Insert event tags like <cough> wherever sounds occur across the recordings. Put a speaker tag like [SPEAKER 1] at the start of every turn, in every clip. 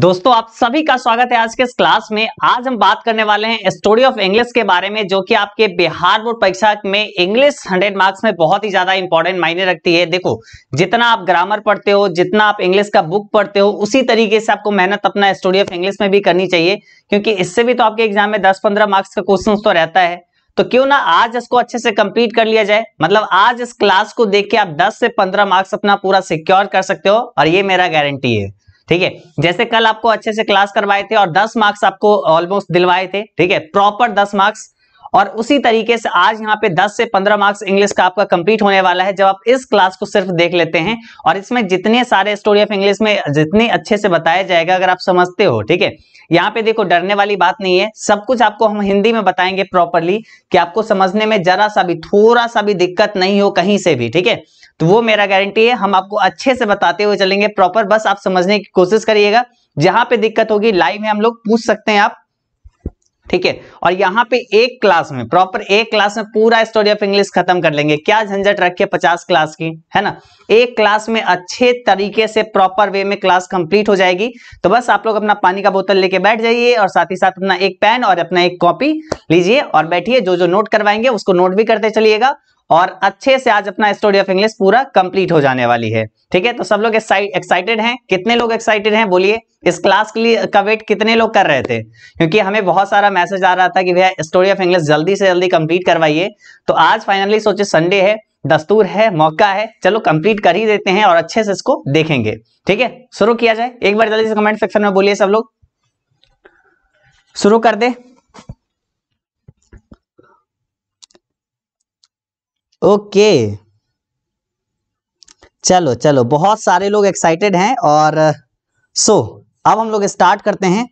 [SPEAKER 1] दोस्तों आप सभी का स्वागत है आज के इस क्लास में आज हम बात करने वाले हैं स्टोरी ऑफ इंग्लिश के बारे में जो कि आपके बिहार बोर्ड परीक्षा में इंग्लिश 100 मार्क्स में बहुत ही ज्यादा इंपॉर्टेंट मायने रखती है देखो जितना आप ग्रामर पढ़ते हो जितना आप इंग्लिश का बुक पढ़ते हो उसी तरीके से आपको मेहनत अपना स्टोरी ऑफ इंग्लिश में भी करनी चाहिए क्योंकि इससे भी तो आपके एग्जाम में दस पंद्रह मार्क्स का क्वेश्चन तो रहता है तो क्यों ना आज इसको अच्छे से कंप्लीट कर लिया जाए मतलब आज इस क्लास को देख के आप दस से पंद्रह मार्क्स अपना पूरा सिक्योर कर सकते हो और ये मेरा गारंटी है ठीक है जैसे कल आपको अच्छे से क्लास करवाए थे और 10 मार्क्स आपको ऑलमोस्ट दिलवाए थे ठीक है प्रॉपर 10 मार्क्स और उसी तरीके से आज यहाँ पे 10 से 15 मार्क्स इंग्लिश का आपका कंप्लीट होने वाला है जब आप इस क्लास को सिर्फ देख लेते हैं और इसमें जितने सारे स्टोरी ऑफ इंग्लिश में जितने अच्छे से बताया जाएगा अगर आप समझते हो ठीक है यहाँ पे देखो डरने वाली बात नहीं है सब कुछ आपको हम हिंदी में बताएंगे प्रॉपरली कि आपको समझने में जरा सा भी थोड़ा सा भी दिक्कत नहीं हो कहीं से भी ठीक है तो वो मेरा गारंटी है हम आपको अच्छे से बताते हुए चलेंगे प्रॉपर बस आप समझने की कोशिश करिएगा जहां पे दिक्कत होगी लाइव में हम लोग पूछ सकते हैं आप ठीक है और यहाँ पे एक क्लास में प्रॉपर एक क्लास में पूरा स्टोरी ऑफ इंग्लिश खत्म कर लेंगे क्या झंझट रखिए पचास क्लास की है ना एक क्लास में अच्छे तरीके से प्रॉपर वे में क्लास कंप्लीट हो जाएगी तो बस आप लोग अपना पानी का बोतल लेके बैठ जाइए और साथ ही साथ अपना एक पेन और अपना एक कॉपी लीजिए और बैठिए जो जो नोट करवाएंगे उसको नोट भी करते चलिएगा और अच्छे से आज अपना स्टोरी ऑफ इंग्लिश पूरा कंप्लीट हो जाने वाली है ठीक है तो सब लोग एक्साइटेड हैं कितने लोग एक्साइटेड हैं बोलिए इस क्लास के लिए का वेट कितने लोग कर रहे थे क्योंकि हमें बहुत सारा मैसेज आ रहा था कि भैया स्टोरी ऑफ इंग्लिश जल्दी से जल्दी कंप्लीट करवाइए तो आज फाइनली सोचे संडे है दस्तूर है मौका है चलो कंप्लीट कर ही देते हैं और अच्छे से इसको देखेंगे ठीक है शुरू किया जाए एक बार जल्दी से कमेंट सेक्शन में बोलिए सब लोग शुरू कर दे ओके चलो चलो बहुत सारे लोग एक्साइटेड हैं और सो so, अब हम लोग स्टार्ट करते हैं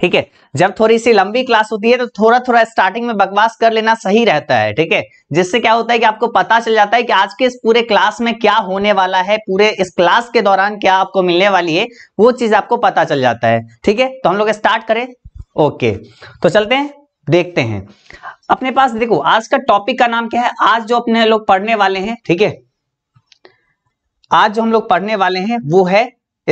[SPEAKER 1] ठीक है जब थोड़ी सी लंबी क्लास होती है तो थोड़ा थोड़ा स्टार्टिंग में बकवास कर लेना सही रहता है ठीक है जिससे क्या होता है कि आपको पता चल जाता है कि आज के इस पूरे क्लास में क्या होने वाला है पूरे इस क्लास के दौरान क्या आपको मिलने वाली है वो चीज आपको पता चल जाता है ठीक है तो हम लोग स्टार्ट करें ओके तो चलते हैं देखते हैं अपने पास देखो आज का टॉपिक का नाम क्या है आज जो अपने लोग पढ़ने वाले हैं ठीक है आज जो हम लोग पढ़ने वाले हैं वो है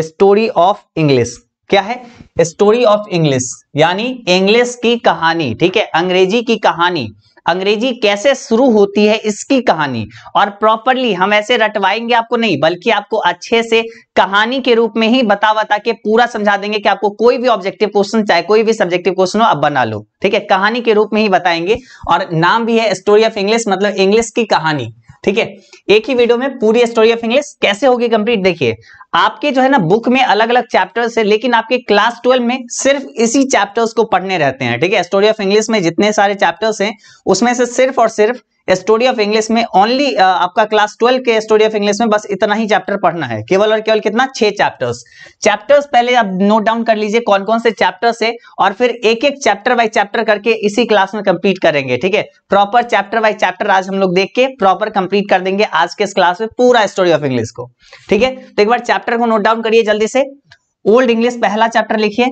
[SPEAKER 1] स्टोरी ऑफ इंग्लिश क्या है स्टोरी ऑफ इंग्लिश यानी इंग्लिश की कहानी ठीक है अंग्रेजी की कहानी अंग्रेजी कैसे शुरू होती है इसकी कहानी और प्रॉपरली हम ऐसे रटवाएंगे आपको नहीं बल्कि आपको अच्छे से कहानी के रूप में ही बता बता के पूरा समझा देंगे कि आपको कोई भी ऑब्जेक्टिव क्वेश्चन चाहे कोई भी सब्जेक्टिव क्वेश्चन हो आप बना लो ठीक है कहानी के रूप में ही बताएंगे और नाम भी है स्टोरी ऑफ इंग्लिश मतलब इंग्लिश की कहानी ठीक है एक ही वीडियो में पूरी स्टोरी ऑफ इंग्लिश कैसे होगी कंप्लीट देखिए आपके जो है ना बुक में अलग अलग चैप्टर्स है लेकिन आपके क्लास ट्वेल्व में सिर्फ इसी चैप्टर्स को पढ़ने रहते हैं ठीक है स्टोरी ऑफ इंग्लिश में जितने सारे चैप्टर्स हैं उसमें से सिर्फ और सिर्फ स्टोरी ऑफ इंग्लिश में ओनली uh, आपका क्लास ट्वेल्व के स्टोरी ऑफ इंग्लिश में बस इतना ही चैप्टर पढ़ना है केवल और केवल कितना छह चैप्टर्स चैप्टर्स पहले आप नोट डाउन कर लीजिए कौन कौन से चैप्टर्स है और फिर एक एक चैप्टर बाय चैप्टर करके इसी क्लास में कंप्लीट करेंगे ठीक है प्रॉपर चैप्टर बाय चैप्टर आज हम लोग देख के प्रॉपर कंप्लीट कर देंगे आज के इस क्लास में पूरा स्टोरी ऑफ इंग्लिश को ठीक है तो एक बार चैप्टर को नोट डाउन करिए जल्दी से ओल्ड इंग्लिश पहला चैप्टर लिखिए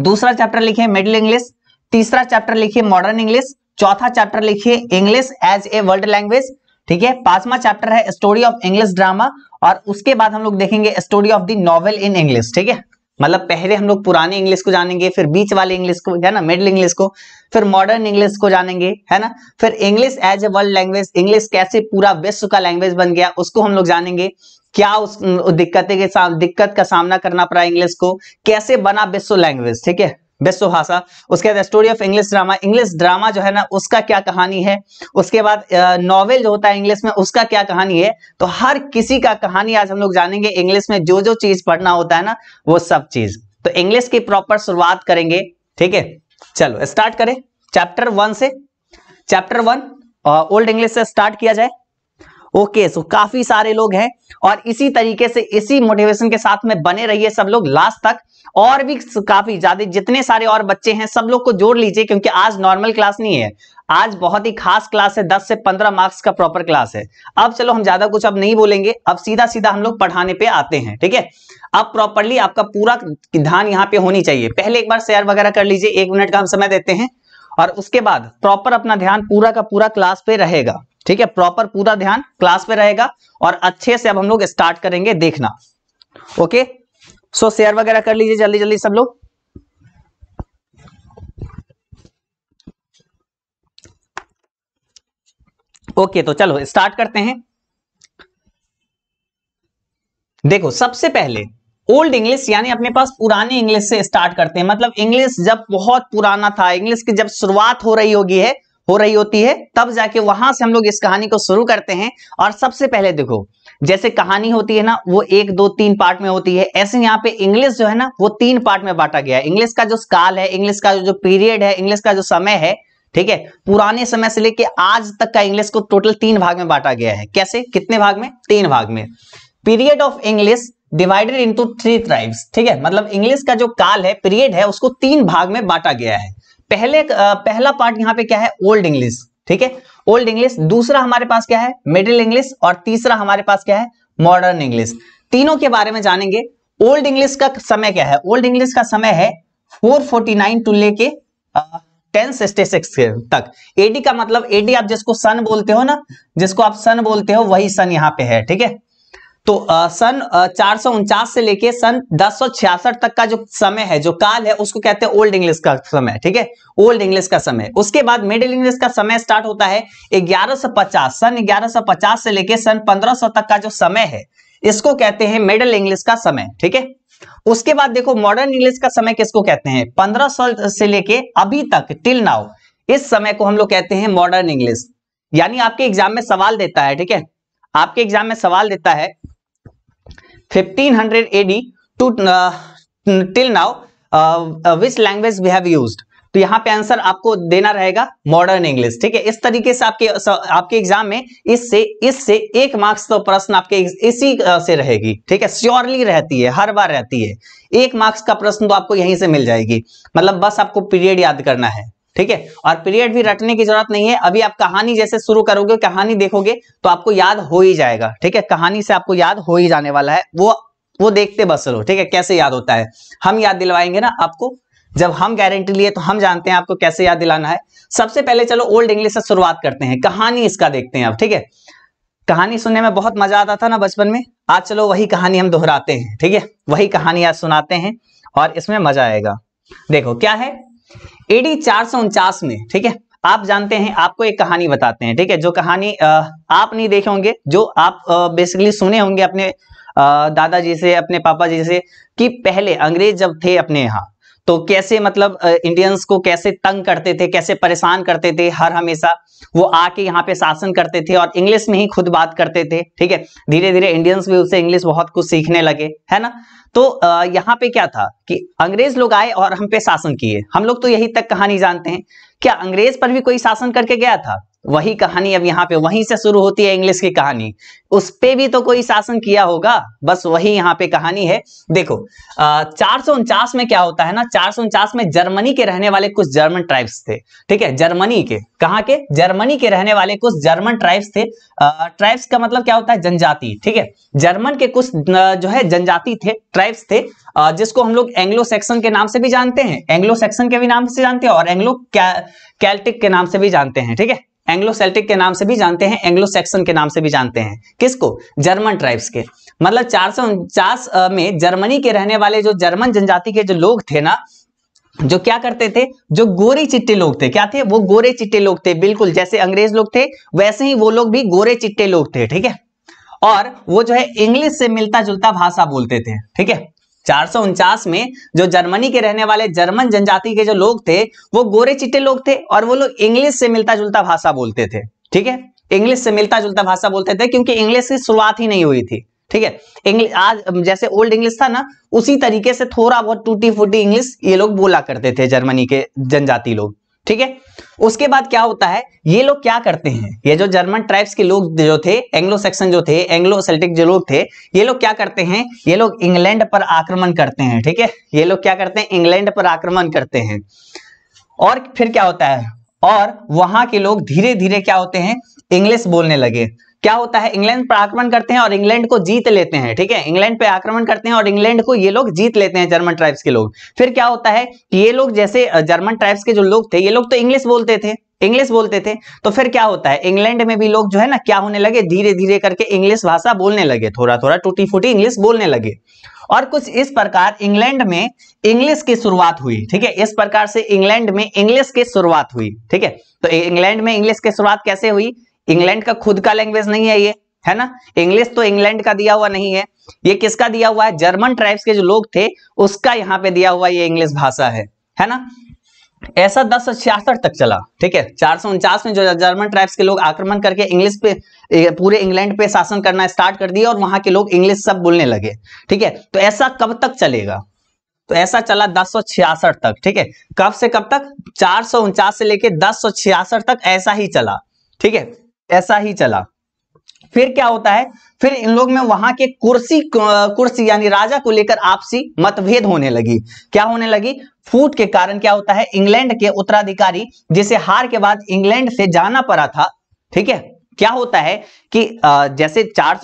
[SPEAKER 1] दूसरा चैप्टर लिखिए मिडिल इंग्लिश तीसरा चैप्टर लिखिए मॉडर्न इंग्लिश चौथा चैप्टर लिखिए English as a world language ठीक है पांचवा चैप्टर है स्टोरी ऑफ इंग्लिश ड्रामा और उसके बाद हम लोग देखेंगे story of the novel in English ठीक है मतलब पहले हम लोग पुराने इंग्लिश को जानेंगे फिर बीच वाले इंग्लिश को है ना मिडिल इंग्लिश को फिर मॉडर्न इंग्लिश को जानेंगे है ना फिर English as a world language English कैसे पूरा विश्व का लैंग्वेज बन गया उसको हम लोग जानेंगे क्या उस दिक्कतें के साथ दिक्कत का सामना करना पड़ा इंग्लिश को कैसे बना विश्व लैंग्वेज ठीक है बेस्ट भाषा उसके बाद story of English drama English drama जो है ना उसका क्या कहानी है उसके बाद नॉवेल जो होता है इंग्लिश में उसका क्या कहानी है तो हर किसी का कहानी आज हम लोग जानेंगे इंग्लिश में जो जो चीज पढ़ना होता है ना वो सब चीज तो इंग्लिश की प्रॉपर शुरुआत करेंगे ठीक है चलो स्टार्ट करें चैप्टर वन से चैप्टर वन ओल्ड इंग्लिश से स्टार्ट किया जाए ओके सो काफी सारे लोग हैं और इसी तरीके से इसी मोटिवेशन के साथ में बने रहिए सब लोग लास्ट तक और भी काफी ज्यादा जितने सारे और बच्चे हैं सब लोग को जोड़ लीजिए क्योंकि आज नॉर्मल क्लास नहीं है आज बहुत ही खास क्लास है 10 से 15 मार्क्स का प्रॉपर क्लास है अब चलो हम ज्यादा कुछ अब नहीं बोलेंगे अब सीधा सीधा हम लोग पढ़ाने पे आते हैं ठीक है अब प्रॉपरली आपका पूरा ध्यान यहाँ पे होनी चाहिए पहले एक बार शेयर वगैरह कर लीजिए एक मिनट का हम समय देते हैं और उसके बाद प्रॉपर अपना ध्यान पूरा का पूरा क्लास पे रहेगा ठीक है प्रॉपर पूरा ध्यान क्लास पे रहेगा और अच्छे से अब हम लोग स्टार्ट करेंगे देखना ओके सो शेयर वगैरह कर लीजिए जल्दी जल्दी सब लोग ओके तो चलो स्टार्ट करते हैं देखो सबसे पहले ओल्ड इंग्लिश यानी अपने पास पुरानी इंग्लिश से स्टार्ट करते हैं मतलब इंग्लिश जब बहुत पुराना था इंग्लिश की जब शुरुआत हो रही होगी है हो रही होती है तब जाके वहां से हम लोग इस कहानी को शुरू करते हैं और सबसे पहले देखो जैसे कहानी होती है ना वो एक दो तीन पार्ट में होती है ऐसे यहाँ पे इंग्लिश जो है ना वो तीन पार्ट में बांटा गया है इंग्लिश का जो काल है इंग्लिश का जो पीरियड है इंग्लिश का जो समय है ठीक है पुराने समय से लेके आज तक का इंग्लिश को टोटल तीन भाग में बांटा गया है कैसे कितने भाग में तीन भाग में period of English divided into three tribes ठीक है मतलब इंग्लिश का जो काल है पीरियड है उसको तीन भाग में बांटा गया है पहले पहला पार्ट यहां पे क्या है ओल्ड इंग्लिश ठीक है ओल्ड इंग्लिश दूसरा हमारे पास क्या है मिडिल इंग्लिश और तीसरा हमारे पास क्या है मॉडर्न इंग्लिश तीनों के बारे में जानेंगे ओल्ड इंग्लिश का समय क्या है ओल्ड इंग्लिश का समय है 449 टू लेके टेन सिक्सटी सिक्स तक एडी का मतलब एडी आप जिसको सन बोलते हो ना जिसको आप सन बोलते हो वही सन यहाँ पे है ठीक है तो सन चार से लेके सन दस तक का जो समय है जो काल है उसको कहते हैं ओल्ड इंग्लिश का समय ठीक है ओल्ड इंग्लिश का समय उसके बाद मिडिल इंग्लिश का समय स्टार्ट होता है 1150 सन 1150 से लेके सन 1500 तक का जो समय है इसको कहते हैं मिडिल इंग्लिश का समय ठीक है उसके बाद देखो मॉडर्न इंग्लिश का समय किसको कहते हैं 1500 से लेके अभी तक टिल नाउ इस समय को हम लोग कहते हैं मॉडर्न इंग्लिश यानी आपके एग्जाम में सवाल देता है ठीक है आपके एग्जाम में सवाल देता है 1500 AD to D uh, till now now uh, uh, which language we have used तो यहाँ पे आंसर आपको देना रहेगा मॉडर्न इंग्लिश ठीक है इस तरीके से आपके आपके एग्जाम में इससे इससे एक मार्क्स तो प्रश्न आपके इसी से रहेगी ठीक है श्योरली रहती है हर बार रहती है एक मार्क्स का प्रश्न तो आपको यहीं से मिल जाएगी मतलब बस आपको पीरियड याद करना है ठीक है और पीरियड भी रटने की जरूरत नहीं है अभी आप कहानी जैसे शुरू करोगे कहानी देखोगे तो आपको याद हो ही जाएगा ठीक है कहानी से आपको याद हो ही जाने वाला है वो वो देखते बस रहो ठीक है कैसे याद होता है हम याद दिलवाएंगे ना आपको जब हम गारंटी लिए तो हम जानते हैं आपको कैसे याद दिलाना है सबसे पहले चलो ओल्ड इंग्लिश से शुरुआत करते हैं कहानी इसका देखते हैं आप ठीक है कहानी सुनने में बहुत मजा आता था ना बचपन में आज चलो वही कहानी हम दोहराते हैं ठीक है वही कहानी आज सुनाते हैं और इसमें मजा आएगा देखो क्या है एडी चार में ठीक है आप जानते हैं आपको एक कहानी बताते हैं ठीक है जो कहानी आप नहीं देखे होंगे जो आप बेसिकली सुने होंगे अपने दादाजी से अपने पापा जी से कि पहले अंग्रेज जब थे अपने यहाँ तो कैसे मतलब इंडियंस को कैसे तंग करते थे कैसे परेशान करते थे हर हमेशा वो आके यहाँ पे शासन करते थे और इंग्लिश में ही खुद बात करते थे ठीक है धीरे धीरे इंडियंस भी उसे इंग्लिश बहुत कुछ सीखने लगे है ना तो यहाँ पे क्या था कि अंग्रेज लोग आए और हम पे शासन किए हम लोग तो यही तक कहानी जानते हैं क्या अंग्रेज पर भी कोई शासन करके गया था वही कहानी अब यहाँ पे वहीं से शुरू होती है इंग्लिश की कहानी उस पे भी तो कोई शासन किया होगा बस वही यहाँ पे कहानी है देखो चार सौ उनचास में क्या होता है ना चार सौ उनचास में जर्मनी के रहने वाले कुछ जर्मन ट्राइब्स थे ठीक है जर्मनी के कहाँ के जर्मनी के रहने वाले कुछ जर्मन ट्राइब्स थे ट्राइब्स का मतलब क्या होता है जनजाति ठीक है जर्मन के कुछ जो है जनजाति थे ट्राइब्स थे जिसको हम लोग एंग्लो सेक्शन के नाम से भी जानते हैं एंग्लो सेक्शन के भी नाम से जानते हैं और एंग्लो कैल्टिक के नाम से भी जानते हैं ठीक है एंग्लो सेल्टिक के नाम से भी जानते हैं एंग्लो सेक्सन के नाम से भी जानते हैं किसको जर्मन ट्राइब्स के मतलब चार में जर्मनी के रहने वाले जो जर्मन जनजाति के जो लोग थे ना जो क्या करते थे जो गोरे चिट्टे लोग थे क्या थे वो गोरे चिट्टे लोग थे बिल्कुल जैसे अंग्रेज लोग थे वैसे ही वो लोग भी गोरे चिट्टे लोग थे ठीक है और वो जो है इंग्लिश से मिलता जुलता भाषा बोलते थे ठीक है चार में जो जर्मनी के रहने वाले जर्मन जनजाति के जो लोग थे वो गोरे चिट्टे लोग थे और वो लोग इंग्लिश से मिलता जुलता भाषा बोलते थे ठीक है इंग्लिश से मिलता जुलता भाषा बोलते थे क्योंकि इंग्लिश की शुरुआत ही नहीं हुई थी ठीक है इंग्लिश आज जैसे ओल्ड इंग्लिश था ना उसी तरीके से थोड़ा बहुत टूटी फूटी इंग्लिश ये लोग बोला करते थे जर्मनी के जनजाति लोग ठीक है उसके बाद क्या होता है ये लोग क्या करते हैं ये जो जर्मन ट्राइब्स के लोग जो थे एंग्लो सेक्शन जो थे एंग्लो सेल्टिक जो लोग थे ये लोग क्या करते हैं ये लोग इंग्लैंड पर आक्रमण करते हैं ठीक है ये लोग क्या करते हैं इंग्लैंड पर आक्रमण करते हैं और फिर क्या होता है और वहां के लोग धीरे धीरे क्या होते हैं इंग्लिश बोलने लगे क्या होता है इंग्लैंड पर आक्रमण करते हैं और इंग्लैंड को जीत लेते हैं ठीक है इंग्लैंड पे आक्रमण करते हैं और इंग्लैंड को ये लोग जीत लेते हैं जर्मन ट्राइब्स के लोग फिर क्या होता है कि ये लोग जैसे जर्मन ट्राइब्स के जो लोग थे ये लोग तो इंग्लिश बोलते थे इंग्लिश बोलते थे तो फिर क्या होता है इंग्लैंड में भी लोग जो है ना क्या होने लगे धीरे धीरे करके इंग्लिश भाषा बोलने लगे थोड़ा थोड़ा टूटी फूटी इंग्लिश बोलने लगे और कुछ इस प्रकार इंग्लैंड में इंग्लिश की शुरुआत हुई ठीक है इस प्रकार से इंग्लैंड में इंग्लिश की शुरुआत हुई ठीक है तो इंग्लैंड में इंग्लिश की शुरुआत कैसे हुई इंग्लैंड का खुद का लैंग्वेज नहीं है ये है ना इंग्लिश तो इंग्लैंड का दिया हुआ नहीं है ये किसका दिया हुआ है जर्मन ट्राइब्स के जो लोग थे उसका यहाँ पे दिया हुआ ये इंग्लिश भाषा है है ना ऐसा दस तक चला ठीक है चार में जो जर्मन ट्राइब्स के लोग आक्रमण करके इंग्लिश पे पूरे इंग्लैंड पे शासन करना स्टार्ट कर दिया और वहां के लोग इंग्लिश सब बोलने लगे ठीक है तो ऐसा कब तक चलेगा तो ऐसा चला दस तक ठीक है कब से कब तक चार से लेके दस तक ऐसा ही चला ठीक है ऐसा ही चला फिर क्या होता है फिर इन लोग में वहां के कुर्सी कुर्सी यानी राजा को लेकर आपसी मतभेद होने लगी क्या होने लगी फूट के कारण क्या होता है इंग्लैंड के उत्तराधिकारी जिसे हार के बाद इंग्लैंड से जाना पड़ा था ठीक है क्या होता है कि जैसे चार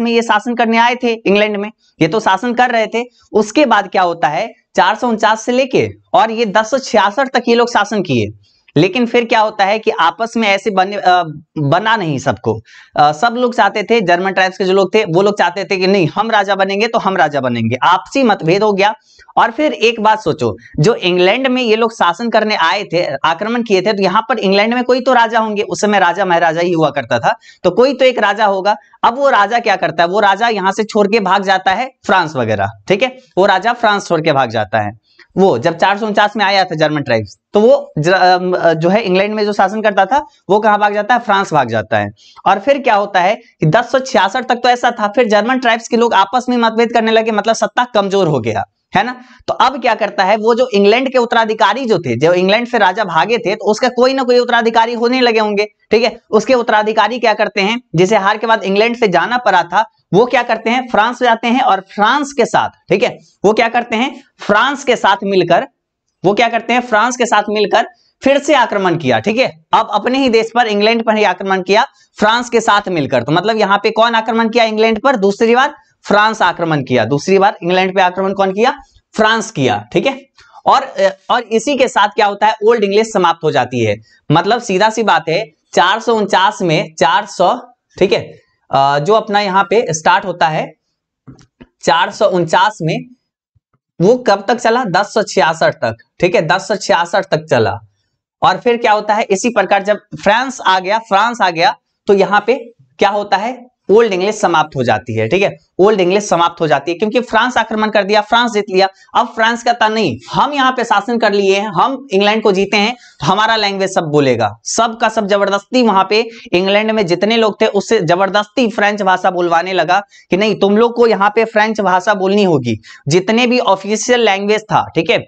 [SPEAKER 1] में ये शासन करने आए थे इंग्लैंड में ये तो शासन कर रहे थे उसके बाद क्या होता है चार से लेके और ये दस तक ये लोग शासन किए लेकिन फिर क्या होता है कि आपस में ऐसे बने बना नहीं सबको सब लोग चाहते थे जर्मन ट्राइब्स के जो लोग थे वो लोग चाहते थे कि नहीं हम राजा बनेंगे तो हम राजा बनेंगे आपसी मतभेद हो गया और फिर एक बात सोचो जो इंग्लैंड में ये लोग शासन करने आए थे आक्रमण किए थे तो यहाँ पर इंग्लैंड में कोई तो राजा होंगे उस समय राजा महाराजा ही हुआ करता था तो कोई तो एक राजा होगा अब वो राजा क्या करता है वो राजा यहाँ से छोड़ के भाग जाता है फ्रांस वगैरह ठीक है वो राजा फ्रांस छोड़ के भाग जाता है वो जब चार में आया था जर्मन ट्राइब्स तो वो जो है इंग्लैंड में जो शासन करता था वो कहां भाग जाता है फ्रांस भाग जाता है और फिर क्या होता है कि दस तक तो ऐसा था फिर जर्मन ट्राइब्स के लोग आपस में मतभेद करने लगे मतलब सत्ता कमजोर हो गया है ना तो अब क्या करता है वो जो इंग्लैंड के उत्तराधिकारी जो थे जो इंग्लैंड से राजा भागे थे तो उसका कोई ना कोई उत्तराधिकारी होने लगे होंगे ठीक है उसके उत्तराधिकारी क्या करते हैं जिसे हार के बाद इंग्लैंड से जाना पड़ा था वो क्या करते हैं फ्रांस जाते हैं और फ्रांस के साथ ठीक है वो क्या करते हैं फ्रांस के साथ मिलकर वो क्या करते हैं फ्रांस के साथ मिलकर फिर से आक्रमण किया ठीक है अब अपने ही देश पर इंग्लैंड पर ही आक्रमण किया फ्रांस के साथ मिलकर तो मतलब यहां पे कौन आक्रमण किया इंग्लैंड पर दूसरी बार फ्रांस आक्रमण किया दूसरी बार इंग्लैंड पे आक्रमण कौन किया फ्रांस किया ठीक है और और इसी के साथ क्या होता है ओल्ड इंग्लिश समाप्त हो जाती है मतलब सीधा सी बात है चार में चार ठीक है जो अपना यहाँ पे स्टार्ट होता है चार में वो कब तक चला दस तक ठीक है दस तक चला और फिर क्या होता है इसी प्रकार जब फ्रांस आ गया फ्रांस आ गया तो यहाँ पे क्या होता है ओल्ड इंग्लिश समाप्त हो जाती है ठीक है ओल्ड इंग्लिश समाप्त हो जाती है क्योंकि फ्रांस आक्रमण कर दिया फ्रांस जीत लिया अब फ्रांस था नहीं हम यहाँ पे शासन कर लिए हैं हम इंग्लैंड को जीते हैं हमारा लैंग्वेज सब बोलेगा सब का सब जबरदस्ती वहां पे इंग्लैंड में जितने लोग थे उससे जबरदस्ती फ्रेंच भाषा बोलवाने लगा कि नहीं तुम लोग को यहाँ पे फ्रेंच भाषा बोलनी होगी जितने भी ऑफिशियल लैंग्वेज था ठीक है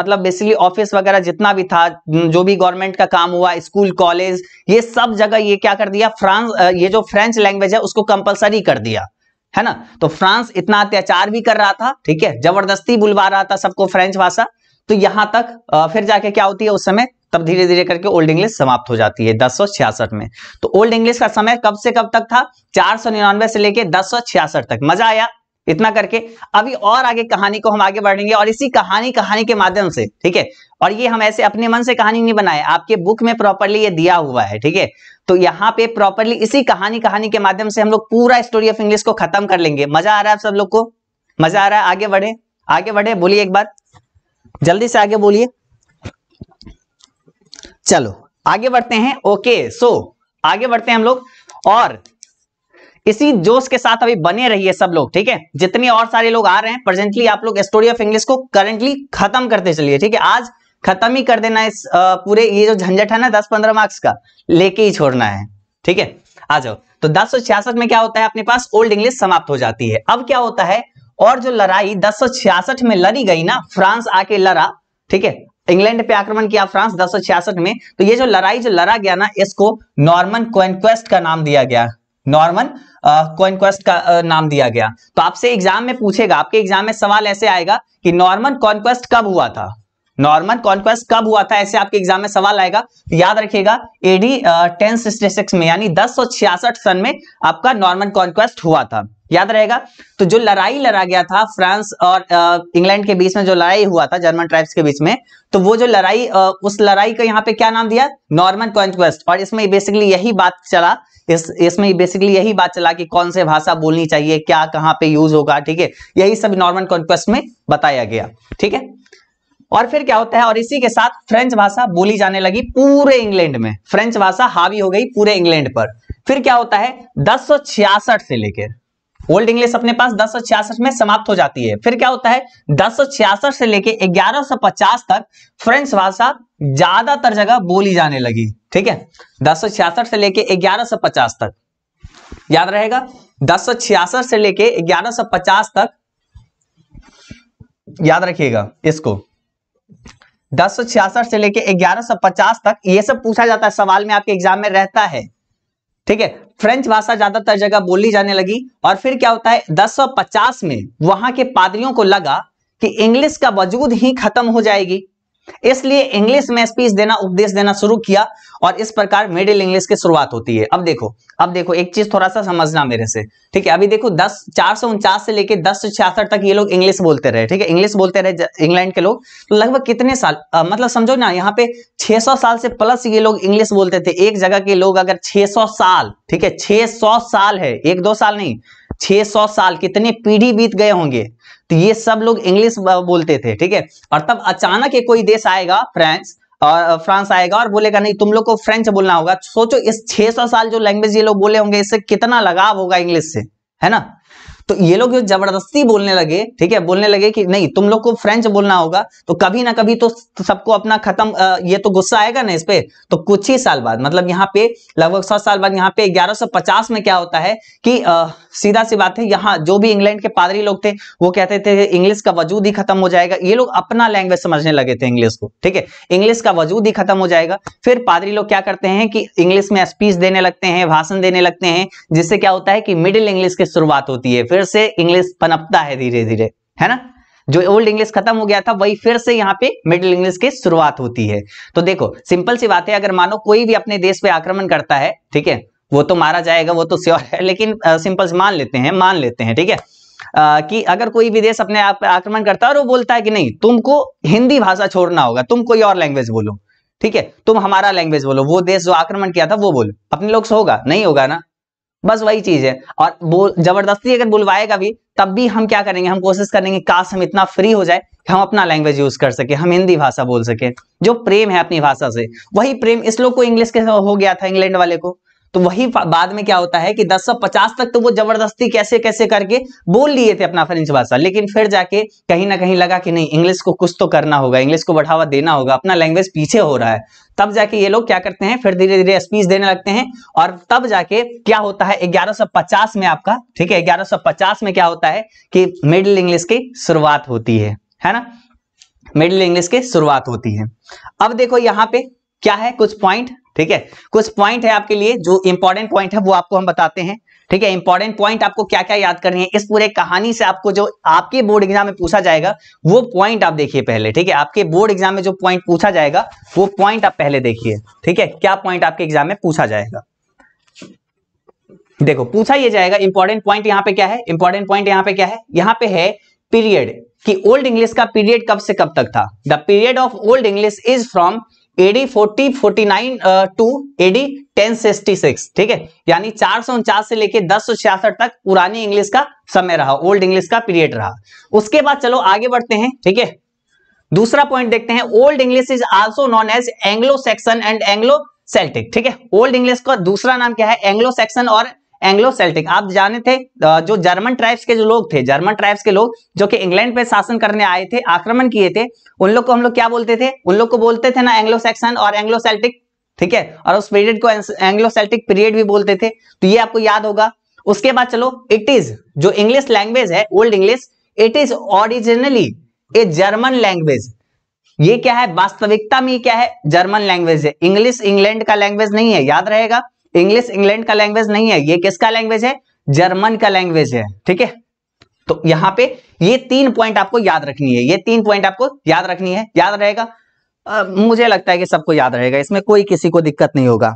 [SPEAKER 1] मतलब बेसिकली ऑफिस वगैरह जितना भी था जो भी गवर्नमेंट का काम हुआ स्कूल कॉलेज ये सब जगह ये क्या कर दिया फ्रांस ये जो फ्रेंच लैंग्वेज है उसको कंपलसरी कर दिया है ना तो फ्रांस इतना अत्याचार भी कर रहा था ठीक है जबरदस्ती बुलवा रहा था सबको फ्रेंच भाषा तो यहां तक फिर जाके क्या होती है उस समय तब धीरे धीरे करके ओल्ड इंग्लिश समाप्त हो जाती है दस में तो ओल्ड इंग्लिश का समय कब से कब तक था चार से लेके दस तक मजा आया इतना करके अभी और आगे कहानी को हम आगे बढ़ेंगे और इसी कहानी कहानी के माध्यम से ठीक है और ये हम ऐसे अपने मन से कहानी नहीं बनाए आपके बुक में प्रॉपरली ये दिया हुआ है ठीक है तो यहाँ पे प्रॉपरली इसी कहानी कहानी के माध्यम से हम लोग पूरा स्टोरी ऑफ इंग्लिश को खत्म कर लेंगे मजा आ रहा है आप सब लोग को मजा आ रहा है आगे बढ़े आगे बढ़े बोलिए एक बार जल्दी से आगे बोलिए चलो आगे बढ़ते हैं ओके सो आगे बढ़ते हैं हम लोग और इसी जोश के साथ अभी बने रहिए सब लोग ठीक है जितने और सारे लोग आ रहे हैं प्रेजेंटली आप लोग स्टोरी ऑफ इंग्लिश को करेंटली खत्म करते चलिए ठीक है आज खत्म ही कर देना है इस पूरे ये जो झंझट है ना दस पंद्रह मार्क्स का लेके ही छोड़ना है ठीक है आ जाओ तो दस में क्या होता है अपने पास ओल्ड इंग्लिश समाप्त हो जाती है अब क्या होता है और जो लड़ाई दस में लड़ी गई ना फ्रांस आके लड़ा ठीक है इंग्लैंड पे आक्रमण किया फ्रांस दस में तो ये जो लड़ाई जो लड़ा गया ना इसको नॉर्मन क्वेंक्वेस्ट का नाम दिया गया नॉर्मन कॉन्क्वेस्ट का आ, नाम दिया गया तो आपसे एग्जाम में पूछेगा आपके एग्जाम में सवाल ऐसे आएगा कि नॉर्मन कॉन्क्वेस्ट कब हुआ था नॉर्मन कॉन्क्वेस्ट कब हुआ था ऐसे आपके एग्जाम में सवाल आएगा तो याद रखिएगा एडी टेन सिक्सटी सिक्स में यानी दस सौ छियासठ सन में आपका नॉर्मन कॉन्क्वेस्ट हुआ था याद रहेगा तो जो लड़ाई लड़ा गया था फ्रांस और इंग्लैंड के बीच में जो लड़ाई हुआ था जर्मन ट्राइब्स के बीच में तो वो जो लड़ाई उस लड़ाई का यहाँ पे क्या नाम दिया नॉर्मन कॉन्क्वेस्ट और इसमें बेसिकली यही बात चला इस इसमें बेसिकली यही बात चला कि कौन से भाषा बोलनी चाहिए क्या कहाँ पे यूज होगा ठीक है यही सब नॉर्मन कॉन्क्वेस्ट में बताया गया ठीक है और फिर क्या होता है और इसी के साथ फ्रेंच भाषा बोली जाने लगी पूरे इंग्लैंड में फ्रेंच भाषा हावी हो गई पूरे इंग्लैंड पर फिर क्या होता है दस से लेकर ओल्ड इंग्लिश अपने पास दस में समाप्त हो जाती है फिर क्या होता है दस से लेकर ग्यारह तक फ्रेंच भाषा ज्यादातर जगह बोली जाने लगी ठीक है दस से लेके ग्यारह तक याद रहेगा दस से लेके ग्यारह तक याद रखिएगा इसको दस सौ छियासठ से लेके ग्यारह सौ पचास तक ये सब पूछा जाता है सवाल में आपके एग्जाम में रहता है ठीक है फ्रेंच भाषा ज्यादातर जगह बोली जाने लगी और फिर क्या होता है दस सौ पचास में वहां के पादरियों को लगा कि इंग्लिश का वजूद ही खत्म हो जाएगी इसलिए इंग्लिश में स्पीच देना उपदेश देना शुरू किया और इस प्रकार मिडिल इंग्लिश की शुरुआत होती है अब देखो अब देखो एक चीज थोड़ा सा समझना मेरे से ठीक है अभी देखो दस चार सौ उनचास से लेकर दस सौ छियासठ तक ये लोग इंग्लिश बोलते रहे ठीक है इंग्लिश बोलते रहे इंग्लैंड के लोग तो लगभग कितने साल आ, मतलब समझो ना यहाँ पे 600 साल से प्लस ये लोग इंग्लिश बोलते थे एक जगह के लोग अगर 600 साल ठीक है 600 साल है एक दो साल नहीं 600 साल कितने पीढ़ी बीत गए होंगे तो ये सब लोग इंग्लिश बोलते थे ठीक है और तब अचानक एक कोई देश आएगा फ्रांस और फ्रांस आएगा और बोलेगा नहीं तुम लोग को फ्रेंच बोलना होगा सोचो इस 600 साल जो लैंग्वेज ये लोग बोले होंगे इससे कितना लगाव होगा इंग्लिश से है ना तो ये लोग जो जबरदस्ती बोलने लगे ठीक है बोलने लगे कि नहीं तुम लोग को फ्रेंच बोलना होगा तो कभी ना कभी तो सबको अपना खत्म ये तो गुस्सा आएगा ना इस पे तो कुछ ही साल बाद मतलब यहाँ पे लगभग सौ साल बाद यहाँ पे 1150 में क्या होता है कि सीधा सी बात है यहाँ जो भी इंग्लैंड के पादरी लोग थे वो कहते थे इंग्लिश का वजूद ही खत्म हो जाएगा ये लोग अपना लैंग्वेज समझने लगे थे इंग्लिश को ठीक है इंग्लिश का वजूद ही खत्म हो जाएगा फिर पादरी लोग क्या करते हैं कि इंग्लिश में स्पीच देने लगते हैं भाषण देने लगते हैं जिससे क्या होता है कि मिडिल इंग्लिश की शुरुआत होती है फिर से इंग्लिश पनपता है धीरे धीरे है ना जो ओल्ड इंग्लिश खत्म हो गया था वही फिर से यहाँ पे मिडिल इंग्लिश की शुरुआत होती है तो देखो सिंपल सी बात है अगर मानो कोई भी अपने देश पे आक्रमण करता है ठीक है वो तो मारा जाएगा वो तो श्योर है लेकिन सिंपल से मान लेते हैं मान लेते हैं ठीक है आ, कि अगर कोई भी देश अपने आप आक्रमण करता है और वो बोलता है कि नहीं तुमको हिंदी भाषा छोड़ना होगा तुम कोई और लैंग्वेज बोलो ठीक है तुम हमारा लैंग्वेज बोलो वो देश जो आक्रमण किया था वो बोलो अपने लोग से होगा नहीं होगा ना बस वही चीज है और वो जबरदस्ती अगर बुलवाएगा भी तब भी हम क्या करेंगे हम कोशिश करेंगे काश हम इतना फ्री हो जाए कि हम अपना लैंग्वेज यूज कर सके हम हिंदी भाषा बोल सके जो प्रेम है अपनी भाषा से वही प्रेम इस लोग को इंग्लिश के हो गया था इंग्लैंड वाले को तो वही बाद में क्या होता है कि 1050 तक तो वो जबरदस्ती कैसे कैसे करके बोल लिए थे अपना फ्रेंच भाषा लेकिन फिर जाके कहीं ना कहीं लगा कि नहीं इंग्लिश को कुछ तो करना होगा इंग्लिश को बढ़ावा देना होगा अपना लैंग्वेज पीछे हो रहा है तब जाके ये लोग क्या करते हैं फिर धीरे धीरे स्पीच देने लगते हैं और तब जाके क्या होता है 1150 में आपका ठीक है 1150 में क्या होता है कि मिडिल इंग्लिश की शुरुआत होती है है ना मिडिल इंग्लिश की शुरुआत होती है अब देखो यहाँ पे क्या है कुछ पॉइंट ठीक है कुछ पॉइंट है आपके लिए जो इंपॉर्टेंट पॉइंट है वो आपको हम बताते हैं ठीक है इंपॉर्टेंट पॉइंट आपको क्या क्या याद करनी है इस पूरे कहानी से आपको जो आपके बोर्ड एग्जाम में पूछा जाएगा वो पॉइंट आप देखिए पहले ठीक है आपके बोर्ड एग्जाम में जो पॉइंट पूछा जाएगा वो पॉइंट आप पहले देखिए ठीक है क्या पॉइंट आपके एग्जाम में पूछा जाएगा देखो पूछा यह जाएगा इंपॉर्टेंट पॉइंट यहाँ पे क्या है इंपॉर्टेंट पॉइंट यहां पर क्या है यहां पे है पीरियड कि ओल्ड इंग्लिश का पीरियड कब से कब तक था the period of old English is from AD forty forty nine to AD ten sixty six ठीक है यानी चार सौ उनचास से लेकर दस सौ छियासठ तक पुरानी इंग्लिश का समय रहा ओल्ड इंग्लिश का पीरियड रहा उसके बाद चलो आगे बढ़ते हैं ठीक है दूसरा पॉइंट देखते हैं old English is also known as Anglo Saxon and Anglo Celtic ठीक है ओल्ड इंग्लिश का दूसरा नाम क्या है एंग्लो सेक्शन और एंग्लो सेल्टिक आप जाने थे जो जर्मन ट्राइब्स के जो लोग थे जर्मन ट्राइब्स के लोग जो कि इंग्लैंड पे शासन करने आए थे आक्रमण किए थे उन लोग को हम लोग क्या बोलते थे उन लोग को बोलते थे ना एंग्लो सेक्शन और एंग्लो सेल्टिक ठीक है और उस पीरियड को एंग्लो सेल्टिक पीरियड भी बोलते थे तो ये आपको याद होगा उसके बाद चलो इट इज जो इंग्लिश लैंग्वेज है old English it is originally a German language ये क्या है वास्तविकता में क्या है जर्मन लैंग्वेज है इंग्लिश इंग्लैंड का लैंग्वेज नहीं है याद रहेगा इंग्लिश इंग्लैंड का लैंग्वेज नहीं है ये किसका लैंग्वेज है जर्मन का लैंग्वेज है ठीक है तो यहां पे ये तीन पॉइंट आपको याद रखनी है ये तीन पॉइंट आपको याद रखनी है याद रहेगा आ, मुझे लगता है कि सबको याद रहेगा इसमें कोई किसी को दिक्कत नहीं होगा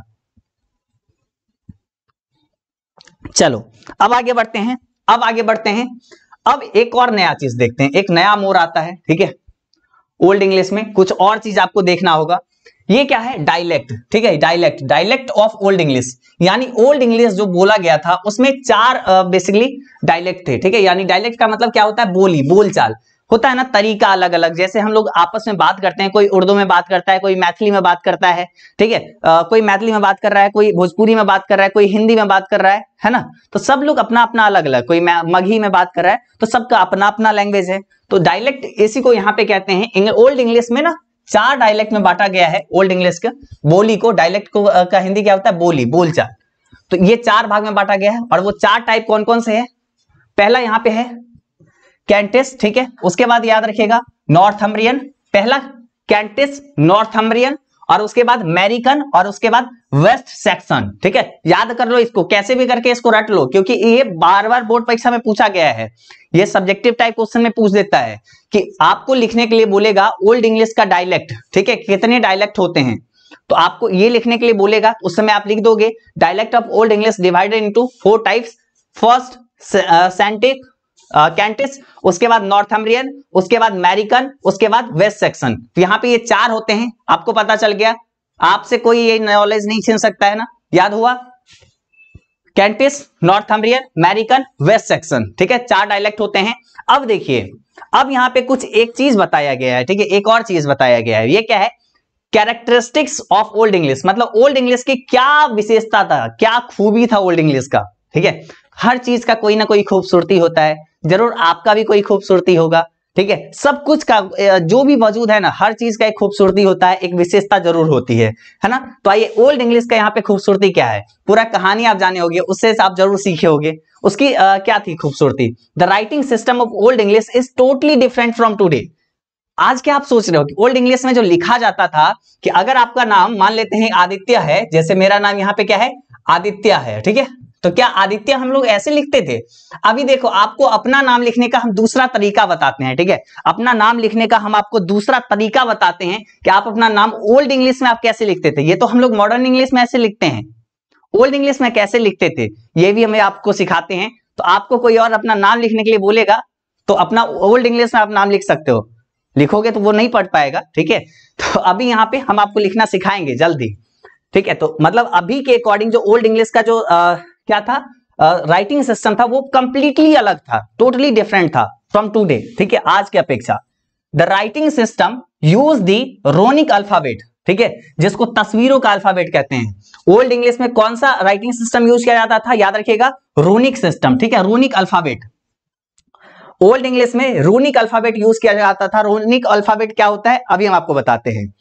[SPEAKER 1] चलो अब आगे बढ़ते हैं अब आगे बढ़ते हैं अब एक और नया चीज देखते हैं एक नया मोर आता है ठीक है ओल्ड इंग्लिश में कुछ और चीज आपको देखना होगा ये क्या है डायलेक्ट ठीक है dialect dialect of old English यानी ओल्ड इंग्लिश जो बोला गया था उसमें चार बेसिकली डायलेक्ट थे ठीक है यानी डायलेक्ट का मतलब क्या होता है बोली बोलचाल होता है ना तरीका अलग अलग जैसे हम लोग आपस में बात करते हैं कोई उर्दू में बात करता है कोई मैथिली में बात करता है ठीक है कोई मैथिली में बात कर रहा है कोई भोजपुरी में बात कर रहा है कोई हिंदी में बात कर रहा है है ना तो सब लोग अपना अपना अलग अलग कोई मगही में बात कर रहा है तो सबका अपना अपना लैंग्वेज है तो डायलेक्ट इसी को यहाँ पे कहते हैं ओल्ड इंग्लिश में ना चार डायलेक्ट में बांटा गया है ओल्ड इंग्लिश के बोली को डायलेक्ट को का हिंदी क्या होता है बोली बोलचाल तो ये चार भाग में बांटा गया है और वो चार टाइप कौन कौन से है पहला यहां पे है कैंटिस ठीक है उसके बाद याद रखिएगा नॉर्थम्बरियन पहला कैंटिस नॉर्थ नॉर्थम्बरियन और उसके बाद अमेरिकन और उसके बाद वेस्ट सेक्शन ठीक है याद कर लो इसको कैसे भी करके इसको रट लो क्योंकि ये बार बार बोर्ड परीक्षा में पूछा गया है ये सब्जेक्टिव टाइप क्वेश्चन में पूछ देता है कि आपको लिखने के लिए बोलेगा ओल्ड इंग्लिश का डायलेक्ट ठीक है कितने डायलेक्ट होते हैं तो आपको ये लिखने के लिए बोलेगा उस समय आप लिख दोगे dialect of old English divided into four types first सेंटिक कैंटिस उसके बाद नॉर्थ अमरियन उसके बाद मैरिकन उसके बाद वेस्ट सेक्शन तो यहाँ पे ये चार होते हैं आपको पता चल गया आपसे कोई ये नॉलेज नहीं छीन सकता है ना याद हुआ कैंटिस अमरियन मैरिकन वेस्ट सेक्शन ठीक है चार डायलेक्ट होते हैं अब देखिए अब यहाँ पे कुछ एक चीज बताया गया है ठीक है एक और चीज बताया गया है ये क्या है कैरेक्टरिस्टिक्स ऑफ ओल्ड इंग्लिश मतलब ओल्ड इंग्लिश की क्या विशेषता था क्या खूबी था ओल्ड इंग्लिश का ठीक है हर चीज का कोई ना कोई खूबसूरती होता है जरूर आपका भी कोई खूबसूरती होगा ठीक है सब कुछ का जो भी मौजूद है ना हर चीज का एक खूबसूरती होता है एक विशेषता जरूर होती है है ना तो आइए ओल्ड इंग्लिश का यहाँ पे खूबसूरती क्या है पूरा कहानी आप जाने होगी उससे आप जरूर सीखे होगे उसकी आ, क्या थी खूबसूरती the writing system of old English is totally different from today आज क्या आप सोच रहे हो कि ओल्ड इंग्लिश में जो लिखा जाता था कि अगर आपका नाम मान लेते हैं आदित्य है जैसे मेरा नाम यहाँ पे क्या है आदित्य है ठीक है तो क्या आदित्य हम लोग ऐसे लिखते थे अभी देखो आपको अपना नाम लिखने का हम दूसरा तरीका बताते हैं ठीक है अपना नाम लिखने का हम आपको दूसरा तरीका बताते हैं कि आप अपना नाम ओल्ड इंग्लिश में आप कैसे लिखते थे ये तो हम लोग मॉडर्न इंग्लिश में ऐसे लिखते हैं ओल्ड इंग्लिश में कैसे लिखते थे ये भी हमें आपको सिखाते हैं तो आपको कोई और अपना नाम लिखने के लिए बोलेगा तो अपना ओल्ड इंग्लिश में आप नाम लिख सकते हो लिखोगे तो वो नहीं पढ़ पाएगा ठीक है <laughs> तो अभी यहाँ पे हम आपको लिखना सिखाएंगे जल्दी ठीक है तो मतलब अभी के अकॉर्डिंग जो ओल्ड इंग्लिश का जो आ, क्या था राइटिंग uh, सिस्टम था वो कंप्लीटली अलग था टोटली डिफरेंट था फ्रॉम टूडे ठीक है आज की अपेक्षा the writing system use the runic alphabet ठीक है जिसको तस्वीरों का अल्फाबेट कहते हैं ओल्ड इंग्लिश में कौन सा राइटिंग सिस्टम यूज किया जाता था याद रखिएगा रोनिक सिस्टम ठीक है रोनिक अल्फाबेट ओल्ड इंग्लिश में रोनिक अल्फाबेट यूज किया जाता था रोनिक अल्फाबेट क्या होता है अभी हम आपको बताते हैं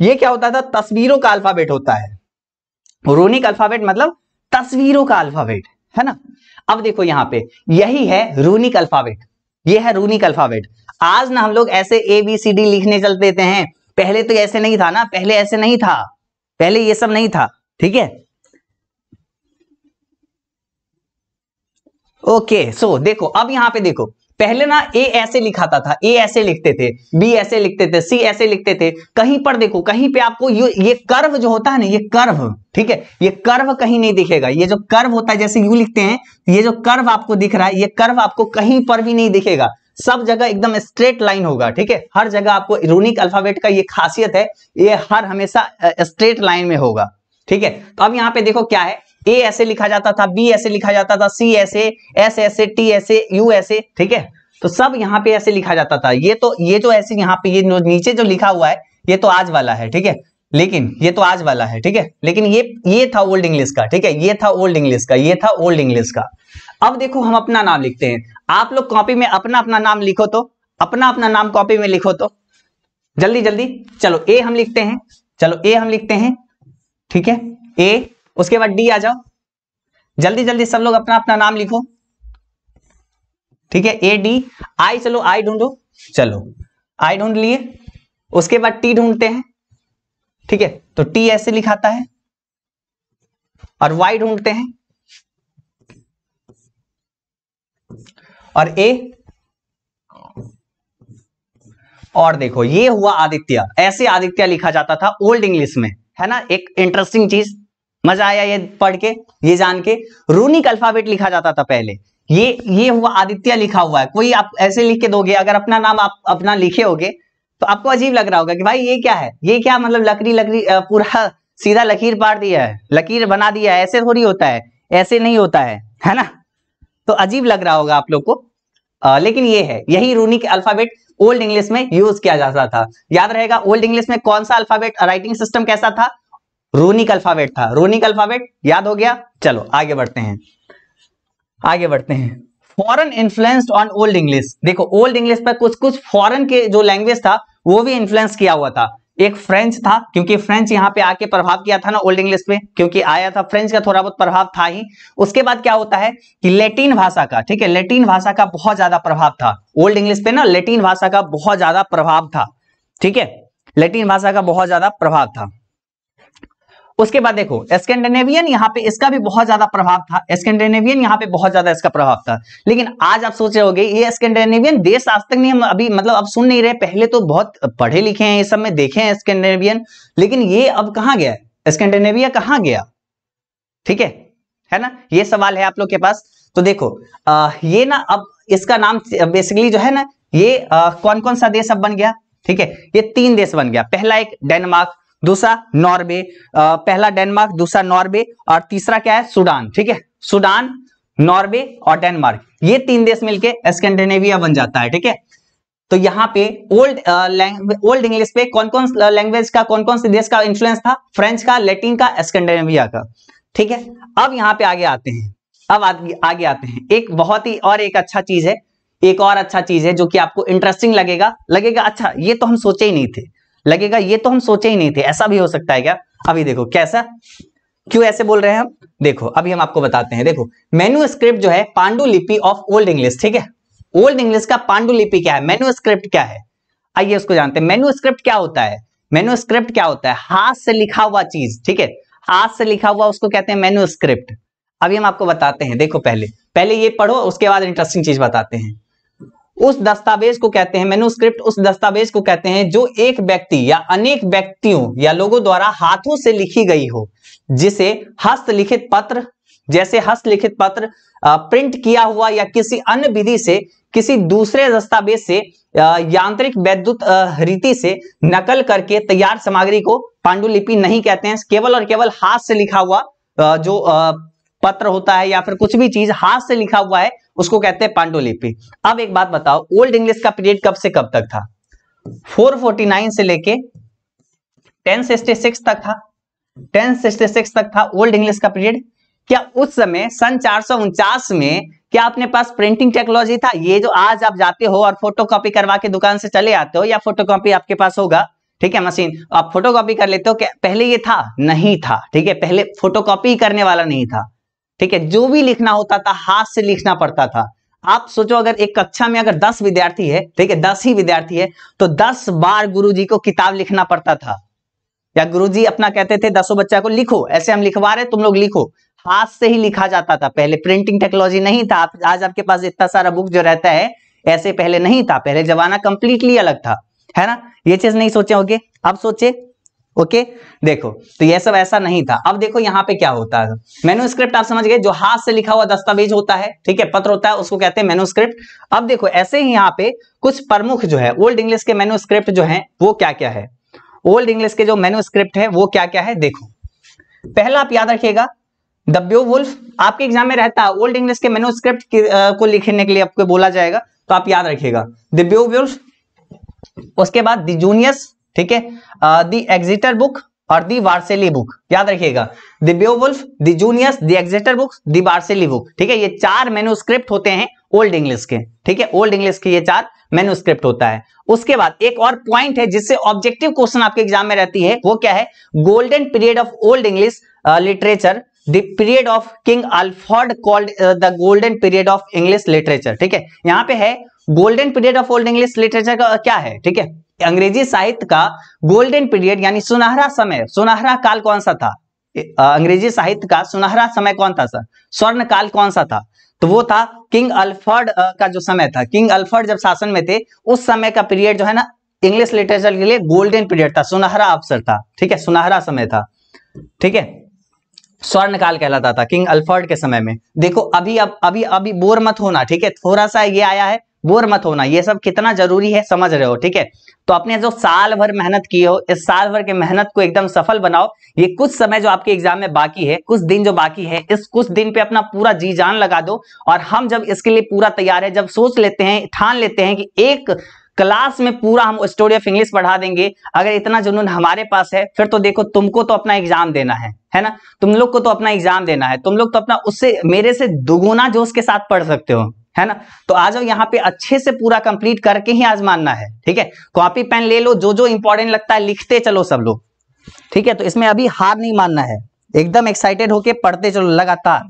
[SPEAKER 1] ये क्या होता था तस्वीरों का अल्फाबेट होता है रोनिक अल्फाबेट मतलब तस्वीरों का अल्फाबेट है ना अब देखो यहां पे यही है रूनिक अल्फाबेट ये है रूनिक अल्फाबेट आज ना हम लोग ऐसे ए बी सी डी लिखने चल देते हैं पहले तो ऐसे नहीं था ना पहले ऐसे नहीं था पहले ये सब नहीं था ठीक है ओके सो देखो अब यहां पे देखो पहले ना ए ऐसे लिखाता था ए ऐसे लिखते थे बी ऐसे लिखते थे सी ऐसे लिखते थे कहीं पर देखो कहीं पे आपको ये कर्व जो होता है ना ये कर्व ठीक है ये कर्व कहीं नहीं दिखेगा ये जो कर्व होता है जैसे यू लिखते हैं ये जो कर्व आपको दिख रहा है ये कर्व आपको कहीं पर भी नहीं दिखेगा सब जगह एकदम स्ट्रेट लाइन होगा ठीक है हर जगह आपको रूनिक अल्फाबेट का ये खासियत है ये हर हमेशा स्ट्रेट लाइन में होगा ठीक है तो अब यहाँ पे देखो क्या है ए ऐसे लिखा जाता था बी ऐसे लिखा जाता था सी ऐसे एस ऐसे टी ऐसे यू ऐसे ठीक है तो सब यहाँ पे ऐसे लिखा जाता था ये तो ये जो ऐसे यहाँ पे ये नीचे जो लिखा हुआ है ये तो आज वाला है ठीक है लेकिन ये तो आज वाला है ठीक है लेकिन ये ये था ओल्ड इंग्लिश का ठीक है ये था ओल्ड इंग्लिश का ये था ओल्ड इंग्लिश का अब देखो हम अपना नाम लिखते हैं आप लोग कॉपी में अपना अपना नाम लिखो तो अपना अपना नाम कॉपी में लिखो तो जल्दी जल्दी चलो ए हम लिखते हैं चलो ए हम लिखते हैं ठीक है ए उसके बाद डी आ जाओ जल्दी जल्दी सब लोग अपना अपना नाम लिखो ठीक है ए डी आई चलो आई ढूंढो चलो आई ढूंढ लिए उसके बाद टी ढूंढते हैं ठीक है तो टी ऐसे लिखाता है और वाई ढूंढते हैं और ए और देखो ये हुआ आदित्य ऐसे आदित्य लिखा जाता था ओल्ड इंग्लिश में है ना एक इंटरेस्टिंग चीज मजा आया ये पढ़ के ये जान के रूनिक अल्फाबेट लिखा जाता था पहले ये ये हुआ आदित्य लिखा हुआ है कोई आप ऐसे लिख के दोगे अगर अपना नाम आप अपना लिखे होगे तो आपको अजीब लग रहा होगा कि भाई ये क्या है ये क्या मतलब लकड़ी लकड़ी पूरा <laughs> सीधा लकीर पार दिया है लकीर बना दिया है ऐसे थोड़ी होता है ऐसे नहीं होता है है ना तो अजीब लग रहा होगा आप लोग को आ, लेकिन ये है यही रूनिक अल्फाबेट ओल्ड इंग्लिश में यूज किया जाता था याद रहेगा ओल्ड इंग्लिश में कौन सा अल्फाबेट राइटिंग सिस्टम कैसा था रूनिक अल्फाबेट था रूनिक अल्फाबेट याद हो गया चलो आगे बढ़ते हैं आगे बढ़ते हैं foreign influenced on old English देखो ओल्ड इंग्लिश पर कुछ कुछ फॉरन के जो लैंग्वेज था वो भी इन्फ्लुएंस किया हुआ था एक फ्रेंच था क्योंकि फ्रेंच यहाँ पे आके प्रभाव किया था ना ओल्ड इंग्लिश पे क्योंकि आया था फ्रेंच का थोड़ा बहुत प्रभाव था ही उसके बाद क्या होता है कि लेटिन भाषा का ठीक है लेटिन भाषा का बहुत ज्यादा प्रभाव था ओल्ड इंग्लिश पे ना लेटिन भाषा का बहुत ज्यादा प्रभाव था ठीक है लेटिन भाषा का बहुत ज्यादा प्रभाव था उसके बाद देखो स्कैंडिनेवियन यहाँ पे इसका भी बहुत ज्यादा प्रभाव था स्कैंडिनेवियन यहाँ पे बहुत ज्यादा इसका प्रभाव था लेकिन आज आप सोच रहे होगे ये स्कैंडिनेवियन देश आज तक नहीं हम अभी मतलब अब सुन नहीं रहे पहले तो बहुत पढ़े लिखे हैं ये सब में देखे हैं स्कैंडिनेवियन लेकिन ये अब कहाँ गया स्कैंडिनेविया कहाँ गया ठीक है है ना ये सवाल है आप लोग के पास तो देखो आ, ये ना अब इसका नाम बेसिकली जो है ना ये आ, कौन कौन सा देश अब बन गया ठीक है ये तीन देश बन गया पहला एक डेनमार्क दूसरा नॉर्वे पहला डेनमार्क दूसरा नॉर्वे और तीसरा क्या है सूडान ठीक है सूडान नॉर्वे और डेनमार्क ये तीन देश मिलके स्कैंडिनेविया बन जाता है ठीक है तो यहाँ पे ओल्ड ओल्ड इंग्लिश पे कौन कौन लैंग्वेज का कौन कौन से देश का इन्फ्लुएंस था फ्रेंच का लैटिन का स्कैंडिनेविया का ठीक है अब यहाँ पे आगे आते हैं अब आगे, आगे आते हैं एक बहुत ही और एक अच्छा चीज है एक और अच्छा चीज है जो कि आपको इंटरेस्टिंग लगेगा लगेगा अच्छा ये तो हम सोचे ही नहीं थे लगेगा ये तो हम सोचे ही नहीं थे ऐसा भी हो सकता है क्या अभी देखो कैसा क्यों ऐसे बोल रहे हैं हम देखो अभी हम आपको बताते हैं देखो मेन्यू स्क्रिप्ट जो है पांडुलिपि ऑफ ओल्ड इंग्लिश ठीक है ओल्ड इंग्लिश का पांडुलिपि क्या है मेन्यू स्क्रिप्ट क्या है आइए उसको जानते हैं मेन्यू स्क्रिप्ट क्या होता है मेन्यू स्क्रिप्ट क्या होता है हाथ से लिखा हुआ चीज ठीक है हाथ से लिखा हुआ उसको कहते हैं मेन्यू स्क्रिप्ट अभी हम आपको बताते हैं देखो पहले पहले ये पढ़ो उसके बाद इंटरेस्टिंग चीज बताते हैं उस दस्तावेज को कहते हैं मेनुस्क्रिप्ट उस दस्तावेज को कहते हैं जो एक व्यक्ति या अनेक व्यक्तियों या लोगों द्वारा हाथों से लिखी गई हो जिसे हस्तलिखित पत्र जैसे हस्तलिखित पत्र प्रिंट किया हुआ या किसी अन्य विधि से किसी दूसरे दस्तावेज से यांत्रिक वैद्युत रीति से नकल करके तैयार सामग्री को पांडुलिपि नहीं कहते हैं केवल और केवल हाथ से लिखा हुआ जो पत्र होता है या फिर कुछ भी चीज हाथ से लिखा हुआ है उसको कहते हैं पांडुलिपि अब एक बात बताओ ओल्ड इंग्लिश का पीरियड कब से कब तक था 449 से लेके 1066 तक था 1066 तक था ओल्ड इंग्लिश का पीरियड क्या उस समय सन चार में क्या अपने पास प्रिंटिंग टेक्नोलॉजी था ये जो आज आप जाते हो और फोटोकॉपी करवा के दुकान से चले आते हो या फोटोकॉपी आपके पास होगा ठीक है मशीन आप फोटोकॉपी कर लेते हो क्या पहले ये था नहीं था ठीक है पहले फोटोकॉपी करने वाला नहीं था ठीक है जो भी लिखना होता था हाथ से लिखना पड़ता था आप सोचो अगर एक कक्षा में अगर दस विद्यार्थी है ठीक है दस ही विद्यार्थी है तो दस बार गुरुजी को किताब लिखना पड़ता था या गुरुजी अपना कहते थे दसों बच्चा को लिखो ऐसे हम लिखवा रहे तुम लोग लिखो हाथ से ही लिखा जाता था पहले प्रिंटिंग टेक्नोलॉजी नहीं था आज आपके पास इतना सारा बुक जो रहता है ऐसे पहले नहीं था पहले जमाना कंप्लीटली अलग था है ना ये चीज नहीं सोचे होगे अब सोचे ओके देखो तो ये सब ऐसा नहीं था अब देखो यहाँ पे क्या होता है मेनुस्क्रिप्ट आप समझ गए जो हाथ से लिखा हुआ दस्तावेज होता है ठीक है पत्र होता है उसको कहते हैं मेनुस्क्रिप्ट अब देखो ऐसे ही यहाँ पे कुछ प्रमुख जो है ओल्ड इंग्लिश के मेनुस्क्रिप्ट जो है वो क्या क्या है ओल्ड इंग्लिश के जो मेनुस्क्रिप्ट है वो क्या क्या है देखो पहला आप याद रखिएगा दब्यो वुल्फ आपके एग्जाम में रहता है ओल्ड इंग्लिश के मेनुस्क्रिप्ट को लिखने के लिए आपको बोला जाएगा तो आप याद रखिएगा दिब्यो वुल्फ उसके बाद दूनियस जूनियस ठीक है दी एग्जिटर बुक और दी वार्सेली बुक याद रखिएगा the the the Junius the Exeter book the Vercelli book ठीक है ये चार स्क्रिप्ट होते हैं ओल्ड इंग्लिश के ठीक है ओल्ड इंग्लिश के ये चार मेनुस्क्रिप्ट होता है उसके बाद एक और पॉइंट है जिससे ऑब्जेक्टिव क्वेश्चन आपके एग्जाम में रहती है वो क्या है golden period of old English literature period of King Alfred called the golden period of English literature ठीक है यहाँ पे है golden period of old English literature का uh, क्या है ठीक है अंग्रेजी साहित्य का गोल्डन पीरियड यानी सुनहरा समय सुनहरा काल कौन सा था अंग्रेजी साहित्य का सुनहरा समय कौन था सर स्वर्ण काल कौन सा था तो वो था किंग अल्फर्ड का जो समय था किंग अल्फर्ड जब शासन में थे उस समय का पीरियड जो है ना इंग्लिश लिटरेचर के लिए गोल्डन पीरियड था सुनहरा अवसर था ठीक है सुनहरा समय था ठीक है स्वर्ण काल कहलाता था किंग अल्फर्ड के समय में देखो अभी अब अभी अभी बोर मत होना ठीक है थोड़ा सा ये आया है बोर मत होना ये सब कितना जरूरी है समझ रहे हो ठीक है तो आपने जो साल भर मेहनत की हो इस साल भर के मेहनत को एकदम सफल बनाओ ये कुछ समय जो आपके एग्जाम में बाकी है कुछ दिन जो बाकी है इस कुछ दिन पे अपना पूरा जी जान लगा दो और हम जब इसके लिए पूरा तैयार है जब सोच लेते हैं ठान लेते हैं कि एक क्लास में पूरा हम स्टोरी ऑफ इंग्लिश पढ़ा देंगे अगर इतना जुनून हमारे पास है फिर तो देखो तुमको तो अपना एग्जाम देना है है ना तुम लोग को तो अपना एग्जाम देना है तुम लोग तो अपना उससे मेरे से दुगुना जोश के साथ पढ़ सकते हो है ना तो आ जाओ यहाँ पे अच्छे से पूरा कंप्लीट करके ही आज मानना है ठीक है कॉपी पेन ले लो जो जो इंपॉर्टेंट लगता है लिखते चलो सब लोग ठीक है तो इसमें अभी हार नहीं मानना है एकदम एक्साइटेड होके पढ़ते चलो लगातार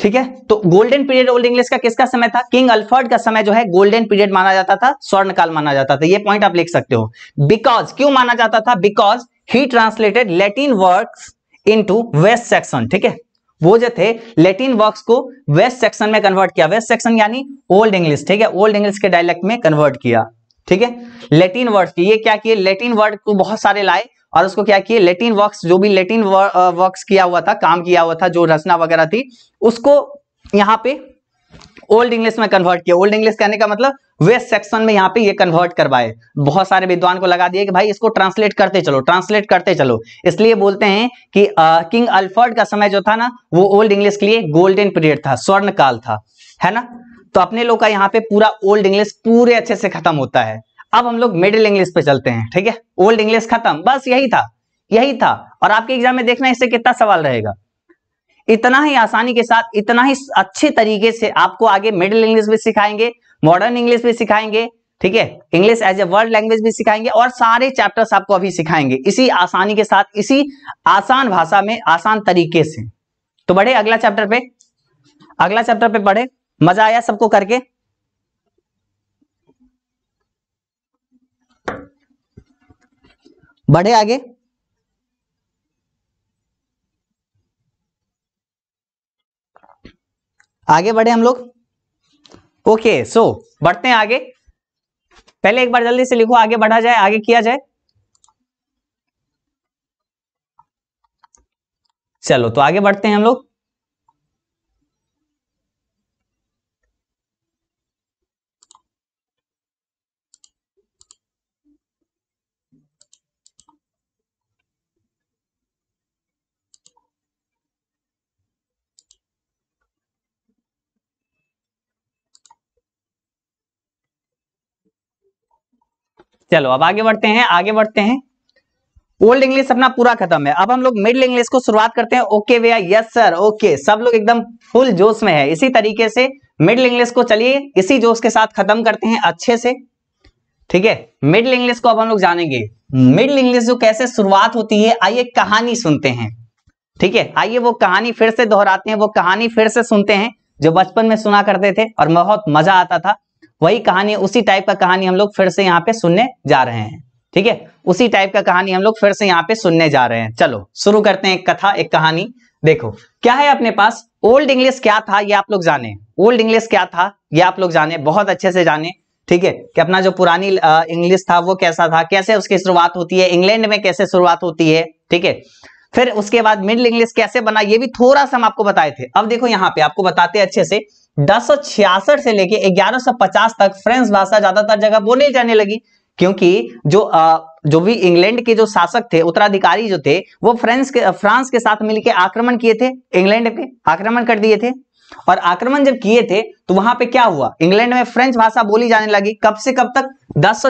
[SPEAKER 1] ठीक है तो गोल्डन पीरियड ओल्ड इंग्लिश का किसका समय था किंग अल्फर्ड का समय जो है गोल्डन पीरियड माना जाता था स्वर्ण काल माना जाता था ये पॉइंट आप लिख सकते हो बिकॉज क्यों माना जाता था because he translated Latin words into West Saxon ठीक है वो जो थे लेटिन वर्क्स को वेस्ट सेक्शन में कन्वर्ट किया वेस्ट सेक्शन यानी ओल्ड इंग्लिश ठीक है ओल्ड इंग्लिश के डायलेक्ट में कन्वर्ट किया ठीक है लेटिन वर्ड ये क्या किए लेटिन वर्ड को बहुत सारे लाए और उसको क्या किए लेटिन वर्क्स जो भी लेटिन वर्क्स किया हुआ था काम किया हुआ था जो रचना वगैरह थी उसको यहाँ पे ओल्ड इंग्लिश में कन्वर्ट किया ओल्ड इंग्लिश कहने का मतलब वेस्ट सेक्शन में यहाँ पे ये कन्वर्ट करवाए बहुत सारे विद्वान को लगा दिए कि भाई इसको ट्रांसलेट करते चलो ट्रांसलेट करते चलो इसलिए बोलते हैं कि आ, किंग अल्फर्ड का समय जो था ना वो ओल्ड इंग्लिश के लिए गोल्डन पीरियड था स्वर्ण काल था है ना तो अपने लोग का यहाँ पे पूरा ओल्ड इंग्लिश पूरे अच्छे से खत्म होता है अब हम लोग मिडिल इंग्लिश पे चलते हैं ठीक है ओल्ड इंग्लिश खत्म बस यही था यही था और आपके एग्जाम में देखना इससे कितना सवाल रहेगा इतना ही आसानी के साथ इतना ही अच्छे तरीके से आपको आगे मिडिल इंग्लिश भी सिखाएंगे मॉडर्न इंग्लिश भी सिखाएंगे ठीक है English as a world language भी सिखाएंगे और सारे चैप्टर्स आपको अभी सिखाएंगे इसी आसानी के साथ इसी आसान भाषा में आसान तरीके से तो बढ़े अगला चैप्टर पे अगला चैप्टर पे पढ़े मजा आया सबको करके बढ़े आगे आगे बढ़े हम लोग ओके सो बढ़ते हैं आगे पहले एक बार जल्दी से लिखो आगे बढ़ा जाए आगे किया जाए चलो तो आगे बढ़ते हैं हम लोग चलो अब आगे बढ़ते हैं आगे बढ़ते हैं ओल्ड इंग्लिश अपना पूरा खत्म है अब हम लोग मिडिल इंग्लिश को शुरुआत करते हैं ओके भैया यस सर ओके सब लोग एकदम फुल जोश में है इसी तरीके से मिडिल इंग्लिश को चलिए इसी जोश के साथ खत्म करते हैं अच्छे से ठीक है मिडिल इंग्लिश को अब हम लोग जानेंगे मिडिल इंग्लिश जो कैसे शुरुआत होती है आइए कहानी सुनते हैं ठीक है आइए वो कहानी फिर से दोहराते हैं वो कहानी फिर से सुनते हैं जो बचपन में सुना करते थे और बहुत मजा आता था वही कहानी उसी टाइप का कहानी हम लोग फिर से यहाँ पे सुनने जा रहे हैं ठीक है उसी टाइप का कहानी हम लोग फिर से यहाँ पे सुनने जा रहे हैं चलो शुरू करते हैं एक कथा एक कहानी देखो क्या है अपने पास ओल्ड इंग्लिश क्या था ये आप लोग जाने ओल्ड इंग्लिश क्या था ये आप लोग जाने बहुत अच्छे से जाने ठीक है कि अपना जो पुरानी इंग्लिश था वो कैसा था कैसे उसकी शुरुआत होती है इंग्लैंड में कैसे शुरुआत होती है ठीक है फिर उसके बाद मिडिल इंग्लिश कैसे बना ये भी थोड़ा सा हम आपको बताए थे अब देखो यहाँ पे आपको बताते अच्छे से दस से लेके 1150 तक फ्रेंच भाषा ज्यादातर जगह बोली जाने लगी क्योंकि जो आ, जो भी इंग्लैंड के जो शासक थे उत्तराधिकारी जो थे वो फ्रेंच के फ्रांस के साथ मिलकर आक्रमण किए थे इंग्लैंड पे आक्रमण कर दिए थे और आक्रमण जब किए थे तो वहां पे क्या हुआ इंग्लैंड में फ्रेंच भाषा बोली जाने लगी कब से कब तक दस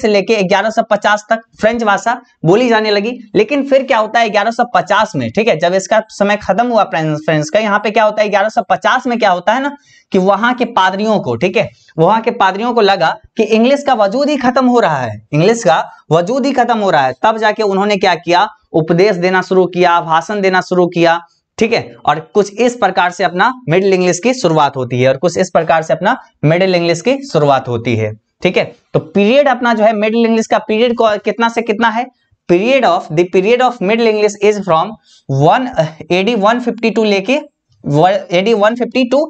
[SPEAKER 1] से लेके 1150 तक फ्रेंच भाषा बोली जाने लगी लेकिन फिर क्या होता है 1150 में ठीक है जब इसका समय खत्म हुआ फ्रेंच का यहाँ पे क्या होता है 1150 में क्या होता है ना कि वहां के पादरियों को ठीक है वहां के पादरियों को लगा कि इंग्लिश का वजूद ही खत्म हो रहा है इंग्लिश का वजूद ही खत्म हो रहा है तब जाके उन्होंने क्या किया उपदेश देना शुरू किया भाषण देना शुरू किया ठीक है और कुछ इस प्रकार से अपना मिडिल इंग्लिश की शुरुआत होती है और कुछ इस प्रकार से अपना मिडिल इंग्लिश की शुरुआत होती है ठीक है तो पीरियड अपना जो है मिडिल इंग्लिश का पीरियड कितना से कितना है period of the period of middle English is from one AD one fifty two लेके AD one fifty two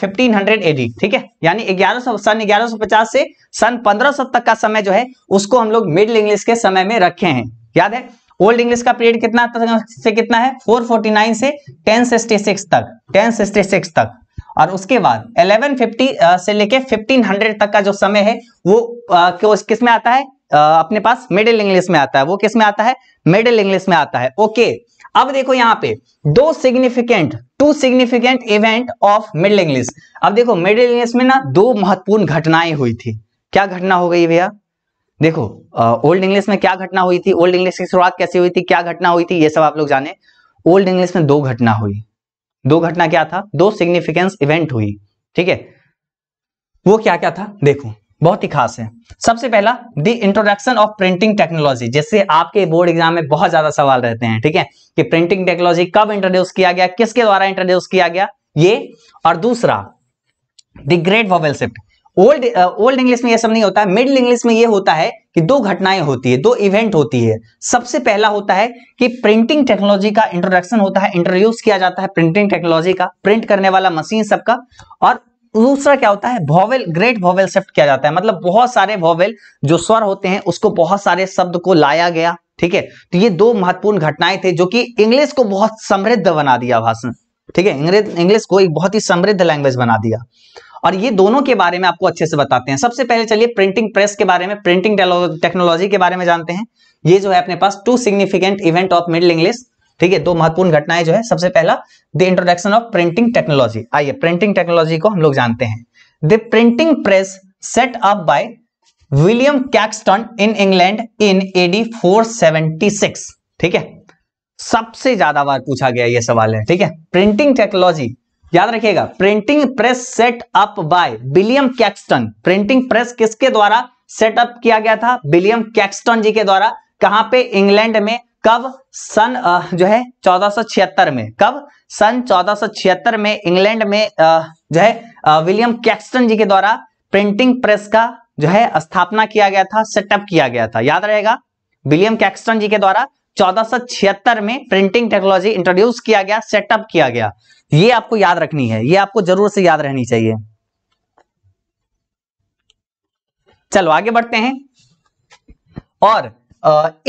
[SPEAKER 1] fifteen hundred AD ठीक है यानी 1100 सन 1150 से सन 1500 तक का समय जो है उसको हम लोग मिडिल इंग्लिश के समय में रखे हैं याद है ओल्ड इंग्लिश का पीरियड कितना से कितना है 449 से 1066 तक 1066 तक और उसके बाद 1150 से लेके 1500 तक का जो समय है वो किस में आता है अपने पास मिडिल इंग्लिश में आता है वो किस में आता है मिडिल इंग्लिश में आता है ओके अब देखो यहाँ पे दो significant two significant event of middle English अब देखो मिडिल इंग्लिश में ना दो महत्वपूर्ण घटनाएं हुई थी क्या घटना हो गई भैया देखो ओल्ड इंग्लिश में क्या घटना हुई थी ओल्ड इंग्लिश की शुरुआत कैसे हुई थी क्या घटना हुई थी ये सब आप लोग जाने ओल्ड इंग्लिश में दो घटना हुई दो घटना क्या था दो सिग्निफिकेंस इवेंट हुई ठीक है वो क्या क्या था देखो बहुत ही खास है सबसे पहला the introduction of printing technology जैसे आपके बोर्ड एग्जाम में बहुत ज्यादा सवाल रहते हैं ठीक है कि प्रिंटिंग टेक्नोलॉजी कब इंट्रोड्यूस किया गया किसके द्वारा इंट्रोड्यूस किया गया ये और दूसरा the great vowel shift old old English में यह सब नहीं होता है मिडिल इंग्लिश में यह होता है कि दो घटनाएं होती है दो इवेंट होती है सबसे पहला होता है कि प्रिंटिंग टेक्नोलॉजी का इंट्रोडक्शन होता है इंट्रोड्यूस किया जाता है प्रिंटिंग टेक्नोलॉजी का प्रिंट करने वाला मशीन सबका और दूसरा क्या होता है भोवेल ग्रेट भोवेल शिफ्ट किया जाता है मतलब बहुत सारे भोवेल जो स्वर होते हैं उसको बहुत सारे शब्द को लाया गया ठीक है तो ये दो महत्वपूर्ण घटनाएं थे जो कि इंग्लिश को बहुत समृद्ध बना दिया भाषण ठीक है इंग्लिश को एक बहुत ही समृद्ध लैंग्वेज बना दिया और ये दोनों के बारे में आपको अच्छे से बताते हैं सबसे पहले चलिए प्रिंटिंग प्रेस के बारे में प्रिंटिंग टेक्नोलॉजी के बारे में जानते हैं ये जो है अपने पास two significant event of middle English ठीक है दो महत्वपूर्ण घटनाएं जो है सबसे पहला the introduction of printing technology आइए प्रिंटिंग टेक्नोलॉजी को हम लोग जानते हैं the printing press set up by William Caxton in England in AD 476 ठीक है सबसे ज्यादा बार पूछा गया यह सवाल है ठीक है प्रिंटिंग टेक्नोलॉजी याद रखिएगा printing press set up by William Caxton printing press किसके द्वारा सेटअप किया गया था विलियम कैक्सटन जी के द्वारा कहां पे इंग्लैंड में कब सन जो है चौदह में कब सन चौदह में इंग्लैंड में जो है विलियम कैक्सटन जी के द्वारा प्रिंटिंग प्रेस का जो है स्थापना किया गया था सेटअप किया गया था याद रहेगा विलियम कैक्सटन जी के द्वारा चौदह में प्रिंटिंग टेक्नोलॉजी इंट्रोड्यूस किया गया सेटअप किया गया ये आपको याद रखनी है ये आपको जरूर से याद रहनी चाहिए चलो आगे बढ़ते हैं और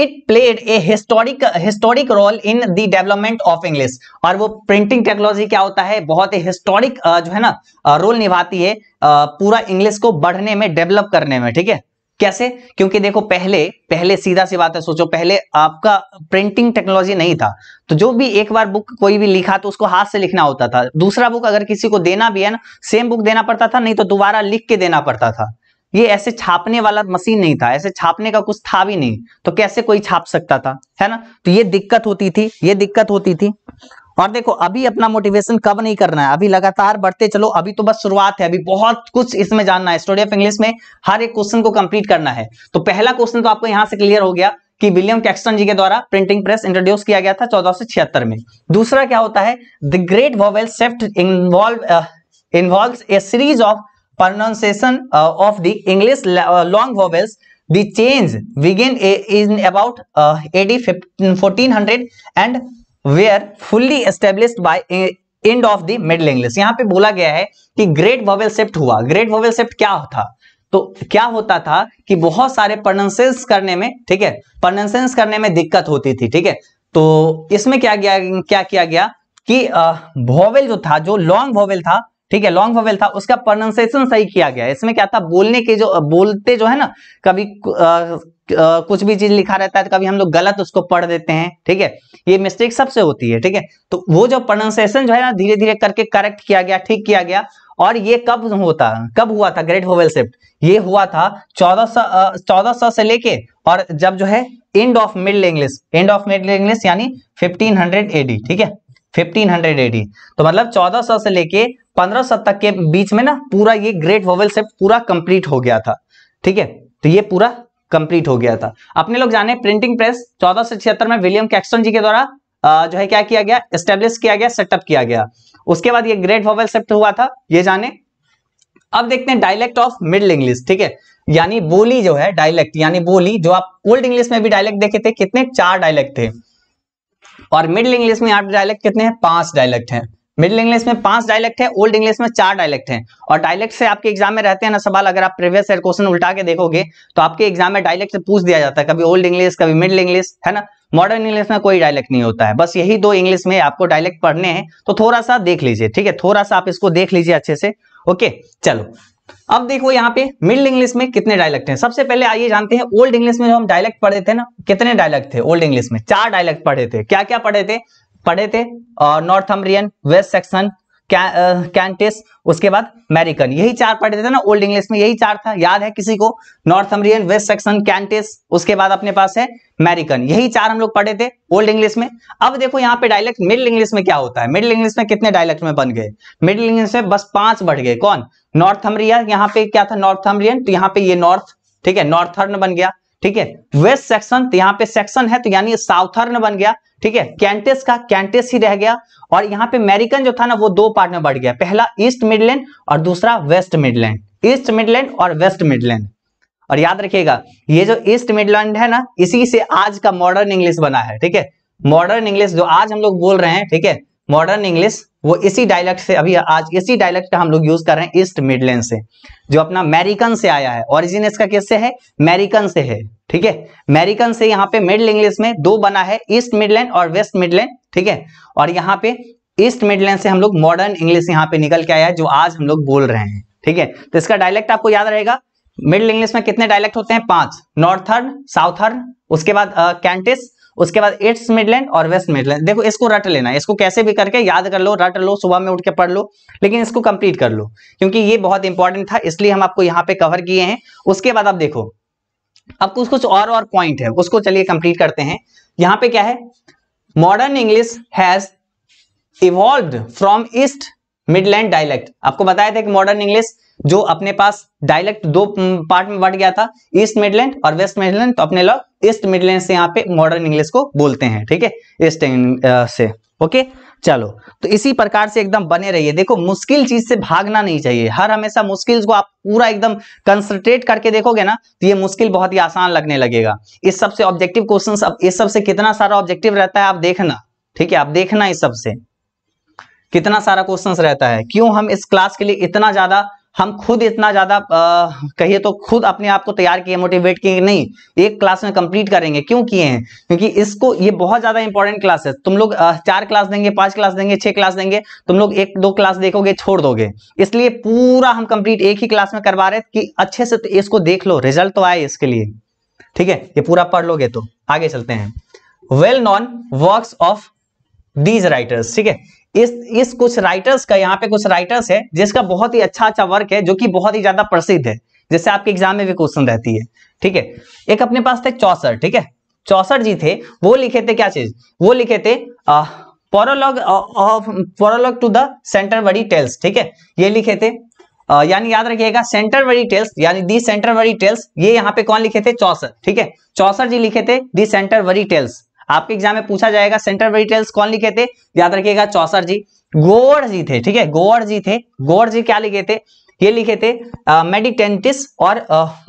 [SPEAKER 1] it played a historic historic role in the development of English और वो प्रिंटिंग टेक्नोलॉजी क्या होता है बहुत ही हिस्टोरिक uh, जो है ना रोल uh, निभाती है uh, पूरा इंग्लिश को बढ़ने में डेवलप करने में ठीक है कैसे क्योंकि देखो पहले पहले सीधा सी बात है सोचो पहले आपका प्रिंटिंग टेक्नोलॉजी नहीं था तो जो भी एक बार बुक कोई भी लिखा तो उसको हाथ से लिखना होता था दूसरा बुक अगर किसी को देना भी है ना सेम बुक देना पड़ता था नहीं तो दोबारा लिख के देना पड़ता था ये ऐसे छापने वाला मशीन नहीं था ऐसे छापने का कुछ था भी नहीं तो कैसे कोई छाप सकता था है ना तो ये दिक्कत होती थी ये दिक्कत होती थी और देखो अभी अपना मोटिवेशन कब नहीं करना है अभी लगातार बढ़ते चलो अभी तो बस शुरुआत है अभी बहुत कुछ इसमें जानना है स्टोरी ऑफ इंग्लिश में हर एक क्वेश्चन को कंप्लीट करना है तो पहला क्वेश्चन तो आपको यहां से क्लियर हो गया कि विलियम टेक्सटन जी के द्वारा प्रिंटिंग प्रेस इंट्रोड्यूस किया गया था चौदह में दूसरा क्या होता है the great vowel shift involve involve a series of pronunciation of the English long vowels the change began uh, in about uh, AD 1400 and were fully establish by end of the middle English यहां पे बोला गया है कि great vowel सेप्ट हुआ great vowel सेप्ट क्या था तो क्या होता था कि बहुत सारे प्रोनाउंसिएंस करने में ठीक है प्रोनाउंसिएंस करने में दिक्कत होती थी ठीक है तो इसमें क्या गया क्या किया गया कि वोवेल जो था जो लॉन्ग वोवेल था ठीक है लॉन्ग वोवेल था उसका प्रोनाउंसिएशन सही किया गया इसमें क्या था बोलने के जो बोलते जो है ना कभी आ, कुछ भी चीज लिखा रहता है तो कभी हम लोग गलत उसको पढ़ देते हैं ठीक है ये मिस्टेक सबसे होती है ठीक है तो वो जो प्रोनाउंसिएशन जो है ना धीरे धीरे करके करेक्ट किया गया ठीक किया गया और ये कब होता कब हुआ था ग्रेट होवेल शिफ्ट ये हुआ था चौदह सौ चौदह सौ से लेके और जब जो है end of middle English end of middle English यानी 1500 एडी ठीक है 1500 एडी तो मतलब 1400 से लेके 1500 तक के बीच में ना पूरा ये ग्रेट होवेल शिफ्ट पूरा कंप्लीट हो गया था ठीक है तो ये पूरा कंप्लीट हो गया था अपने लोग जाने प्रिंटिंग प्रेस चौदह सौ छिहत्तर में विलियम कैक्सटन जी के द्वारा जो है क्या किया गया स्टेब्लिश किया गया सेटअप किया गया उसके बाद ये ग्रेट वोवेल शिफ्ट हुआ था ये जाने अब देखते हैं डायलेक्ट ऑफ मिडिल इंग्लिश ठीक है यानी बोली जो है डायलेक्ट यानी बोली जो आप ओल्ड इंग्लिश में भी डायलेक्ट देखे थे कितने चार डायलेक्ट थे और मिडिल इंग्लिश में आठ डायलेक्ट कितने हैं पांच डायलेक्ट हैं मिडिल इंग्लिश में पांच डायलेक्ट है ओल्ड इंग्लिश में चार डायलेक्ट है और डायलेक्ट से आपके एग्जाम में रहते हैं ना सवाल अगर आप प्रीवियस ईयर क्वेश्चन उल्टा के देखोगे तो आपके एग्जाम में डायलेक्ट से पूछ दिया जाता है कभी ओल्ड इंग्लिश कभी मिडिल इंग्लिश है ना मॉडर्न इंग्लिश में कोई डायलेक्ट नहीं होता है बस यही दो इंग्लिश में आपको डायलेक्ट पढ़ने हैं तो थोड़ा सा देख लीजिए ठीक है थोड़ा सा आप इसको देख लीजिए अच्छे से ओके चलो अब देखो यहाँ पे मिडिल इंग्लिश में कितने डायलेक्ट हैं सबसे पहले आइए जानते हैं ओल्ड इंग्लिश में जो हम डायलेक्ट पढ़े थे ना कितने डायलेक्ट थे ओल्ड इंग्लिश में चार डायलेक्ट पढ़े थे क्या क्या पढ़े थे पढ़े थे और नॉर्थम्बरियन वेस्ट सेक्शन कैंटिस उसके बाद अमेरिकन यही चार पढ़े थे ना ओल्ड इंग्लिश में यही चार था याद है किसी को नॉर्थम्बरियन वेस्ट सेक्शन कैंटिस उसके बाद अपने पास है अमेरिकन यही चार हम लोग पढ़े थे ओल्ड इंग्लिश में अब देखो यहाँ पे डायलेक्ट मिडिल इंग्लिश में क्या होता है मिडिल इंग्लिश में कितने डायलेक्ट में बन गए मिडिल इंग्लिश में बस पांच बढ़ गए कौन नॉर्थ अमरिया यहाँ पे क्या था नॉर्थ अमरियन तो यहाँ पे ये नॉर्थ ठीक है नॉर्थर्न बन गया ठीक है वेस्ट सेक्शन तो यहाँ पे सेक्शन है तो यानी साउथर्न बन गया ठीक है कैंटेस का कैंटेस ही रह गया और यहाँ पे अमेरिकन जो था ना वो दो पार्ट में बढ़ गया पहला ईस्ट मिडलैंड और दूसरा वेस्ट मिडलैंड ईस्ट मिडलैंड और वेस्ट मिडलैंड और याद रखिएगा ये जो ईस्ट मिडलैंड है ना इसी से आज का मॉडर्न इंग्लिश बना है ठीक है मॉडर्न इंग्लिश जो आज हम लोग बोल रहे हैं ठीक है मॉडर्न इंग्लिश वो इसी डायलेक्ट से अभी आज इसी डायलेक्ट का हम लोग यूज कर रहे हैं ईस्ट मिडलैंड से जो अपना अमेरिकन से आया है ओरिजिन इसका किससे है अमेरिकन से है ठीक है अमेरिकन से यहाँ पे मिडिल इंग्लिश में दो बना है ईस्ट मिडलैंड और वेस्ट मिडलैंड ठीक है और यहाँ पे ईस्ट मिडलैंड से हम लोग मॉडर्न इंग्लिश यहाँ पे निकल के आया है जो आज हम लोग बोल रहे हैं ठीक है तो इसका डायलेक्ट आपको याद रहेगा मिडिल इंग्लिश में कितने डायलेक्ट होते हैं पांच नॉर्थर्न साउथर्न उसके बाद कैंटिस uh, उसके बाद ईस्ट मिडलैंड और वेस्ट मिडलैंड देखो इसको रट लेना इसको कैसे भी करके याद कर लो रट लो सुबह में उठ के पढ़ लो लेकिन इसको कंप्लीट कर लो क्योंकि ये बहुत इंपॉर्टेंट था इसलिए हम आपको यहाँ पे कवर किए हैं उसके बाद आप देखो अब कुछ कुछ और और पॉइंट है उसको चलिए कंप्लीट करते हैं यहाँ पे क्या है modern English has evolve from East Midland dialect आपको बताया था कि मॉडर्न इंग्लिश जो अपने पास डायलेक्ट दो पार्ट में बढ़ गया था ईस्ट मिडलैंड और वेस्ट मिडलैंड तो अपने लोग ईस्ट मिडलैंड से यहाँ पे मॉडर्न इंग्लिश को बोलते हैं ठीक है ईस्ट से ओके चलो तो इसी प्रकार से एकदम बने रहिए देखो मुश्किल चीज से भागना नहीं चाहिए हर हमेशा मुश्किल को आप पूरा एकदम कंसंट्रेट करके देखोगे ना तो ये मुश्किल बहुत ही आसान लगने लगेगा इस सबसे ऑब्जेक्टिव क्वेश्चन इस सबसे कितना सारा ऑब्जेक्टिव रहता है आप देखना ठीक है आप देखना इस सबसे कितना सारा क्वेश्चन रहता है क्यों हम इस क्लास के लिए इतना ज्यादा हम खुद इतना ज्यादा कहिए तो खुद अपने आप को तैयार किए मोटिवेट किए नहीं एक क्लास में कंप्लीट करेंगे क्यों किए हैं क्योंकि इसको ये बहुत ज्यादा इंपॉर्टेंट क्लास है तुम लोग चार क्लास देंगे पांच क्लास देंगे छह क्लास देंगे तुम लोग एक दो क्लास देखोगे छोड़ दोगे इसलिए पूरा हम कंप्लीट एक ही क्लास में करवा रहे कि अच्छे से तो इसको देख लो रिजल्ट तो आए इसके लिए ठीक है ये पूरा पढ़ लोगे तो आगे चलते हैं well known work of these writers ठीक है इस इस कुछ राइटर्स का यहाँ पे कुछ राइटर्स है जिसका बहुत ही अच्छा अच्छा वर्क है जो कि बहुत ही ज्यादा प्रसिद्ध है जैसे आपके एग्जाम में भी क्वेश्चन रहती है ठीक है एक अपने पास थे चौसर ठीक है चौसर जी थे वो लिखे थे क्या चीज वो लिखे थे prologue of prologue to the Canterbury tales ठीक है ये लिखे थे यानी याद रखिएगा सेंटर वरी टेल्स यानी दी सेंटर वरी टेल्स ये यहाँ पे कौन लिखे थे चौसर ठीक है चौसर जी लिखे थे दी सेंटर वरी टेल्स आपके एग्जाम में पूछा जाएगा सेंट्रल वेजिटेबल्स कौन लिखे थे याद रखिएगा चौसर जी गोवर जी थे ठीक है गोवर जी थे गोवर जी क्या लिखे थे ये लिखे थे मेडिटेंटिस और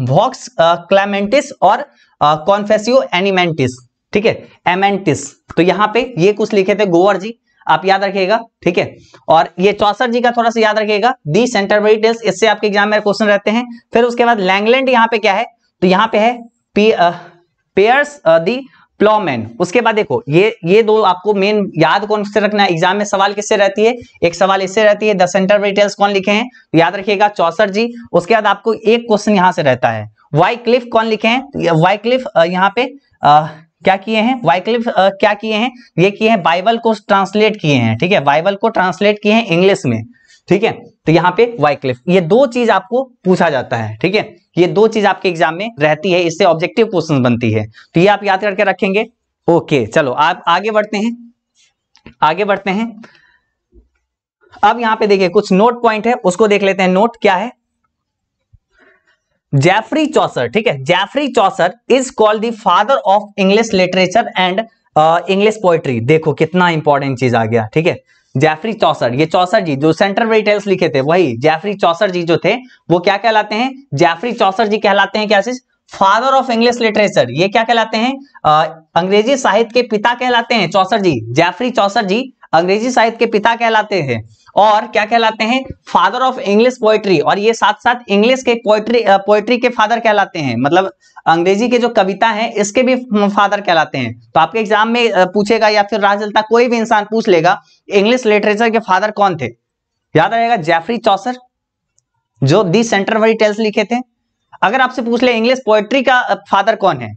[SPEAKER 1] वॉक्स क्लेमेंटिस और कॉन्फेसियो एनिमेंटिस ठीक है एमेंटिस तो यहाँ पे ये कुछ लिखे थे गोवर जी आप याद रखिएगा ठीक है और ये चौसठ जी का थोड़ा सा याद रखिएगा दी सेंटर टेल्स इससे आपके एग्जाम में क्वेश्चन रहते हैं फिर उसके बाद लैंगलैंड यहाँ पे क्या है तो यहाँ पे है पी, आ, पेयर्स दी प्लॉमैन उसके बाद देखो ये ये दो आपको मेन याद कौन से रखना है एग्जाम में सवाल किससे रहती है एक सवाल इससे रहती है द सेंटर डिटेल्स कौन लिखे हैं तो याद रखिएगा चौसठ जी उसके बाद आपको एक क्वेश्चन यहाँ से रहता है वाई क्लिफ कौन लिखे हैं वाई तो क्लिफ यहाँ पे आ, क्या किए हैं वाइक्लिफ क्या किए हैं ये किए हैं बाइबल को ट्रांसलेट किए हैं ठीक है बाइबल को ट्रांसलेट किए हैं इंग्लिश में ठीक है तो यहाँ पे वाइक्लिफ ये दो चीज आपको पूछा जाता है ठीक है ये दो चीज आपके एग्जाम में रहती है इससे ऑब्जेक्टिव क्वेश्चन बनती है तो ये आप याद करके रखेंगे ओके चलो आप आगे बढ़ते हैं आगे बढ़ते हैं अब यहां पे देखिए कुछ नोट पॉइंट है उसको देख लेते हैं नोट क्या है जैफरी चौसर ठीक है Geoffrey Chaucer is called the father of English literature and English poetry देखो कितना इंपॉर्टेंट चीज आ गया ठीक है जैफरी चौसर ये चौसर जी जो सेंटर वेरिटेल्स लिखे थे वही जैफरी चौसर जी जो थे वो क्या कहलाते हैं जैफरी चौसर जी कहलाते हैं क्या चीज फादर ऑफ इंग्लिश लिटरेचर ये क्या कहलाते हैं अंग्रेजी साहित्य के पिता कहलाते हैं चौसर जी जैफरी चौसर जी अंग्रेजी साहित्य के पिता कहलाते हैं और क्या कहलाते हैं फादर ऑफ इंग्लिश पोएट्री और ये साथ साथ इंग्लिश के पोएट्री पोएट्री के फादर कहलाते हैं मतलब अंग्रेजी के जो कविता है इसके भी फादर कहलाते हैं तो आपके एग्जाम में पूछेगा या फिर राजलता कोई भी इंसान पूछ लेगा इंग्लिश लिटरेचर के फादर कौन थे याद रहेगा जेफरी चौसर जो दी वरी टेल्स लिखे थे अगर आपसे पूछ ले इंग्लिश पोएट्री का फादर कौन है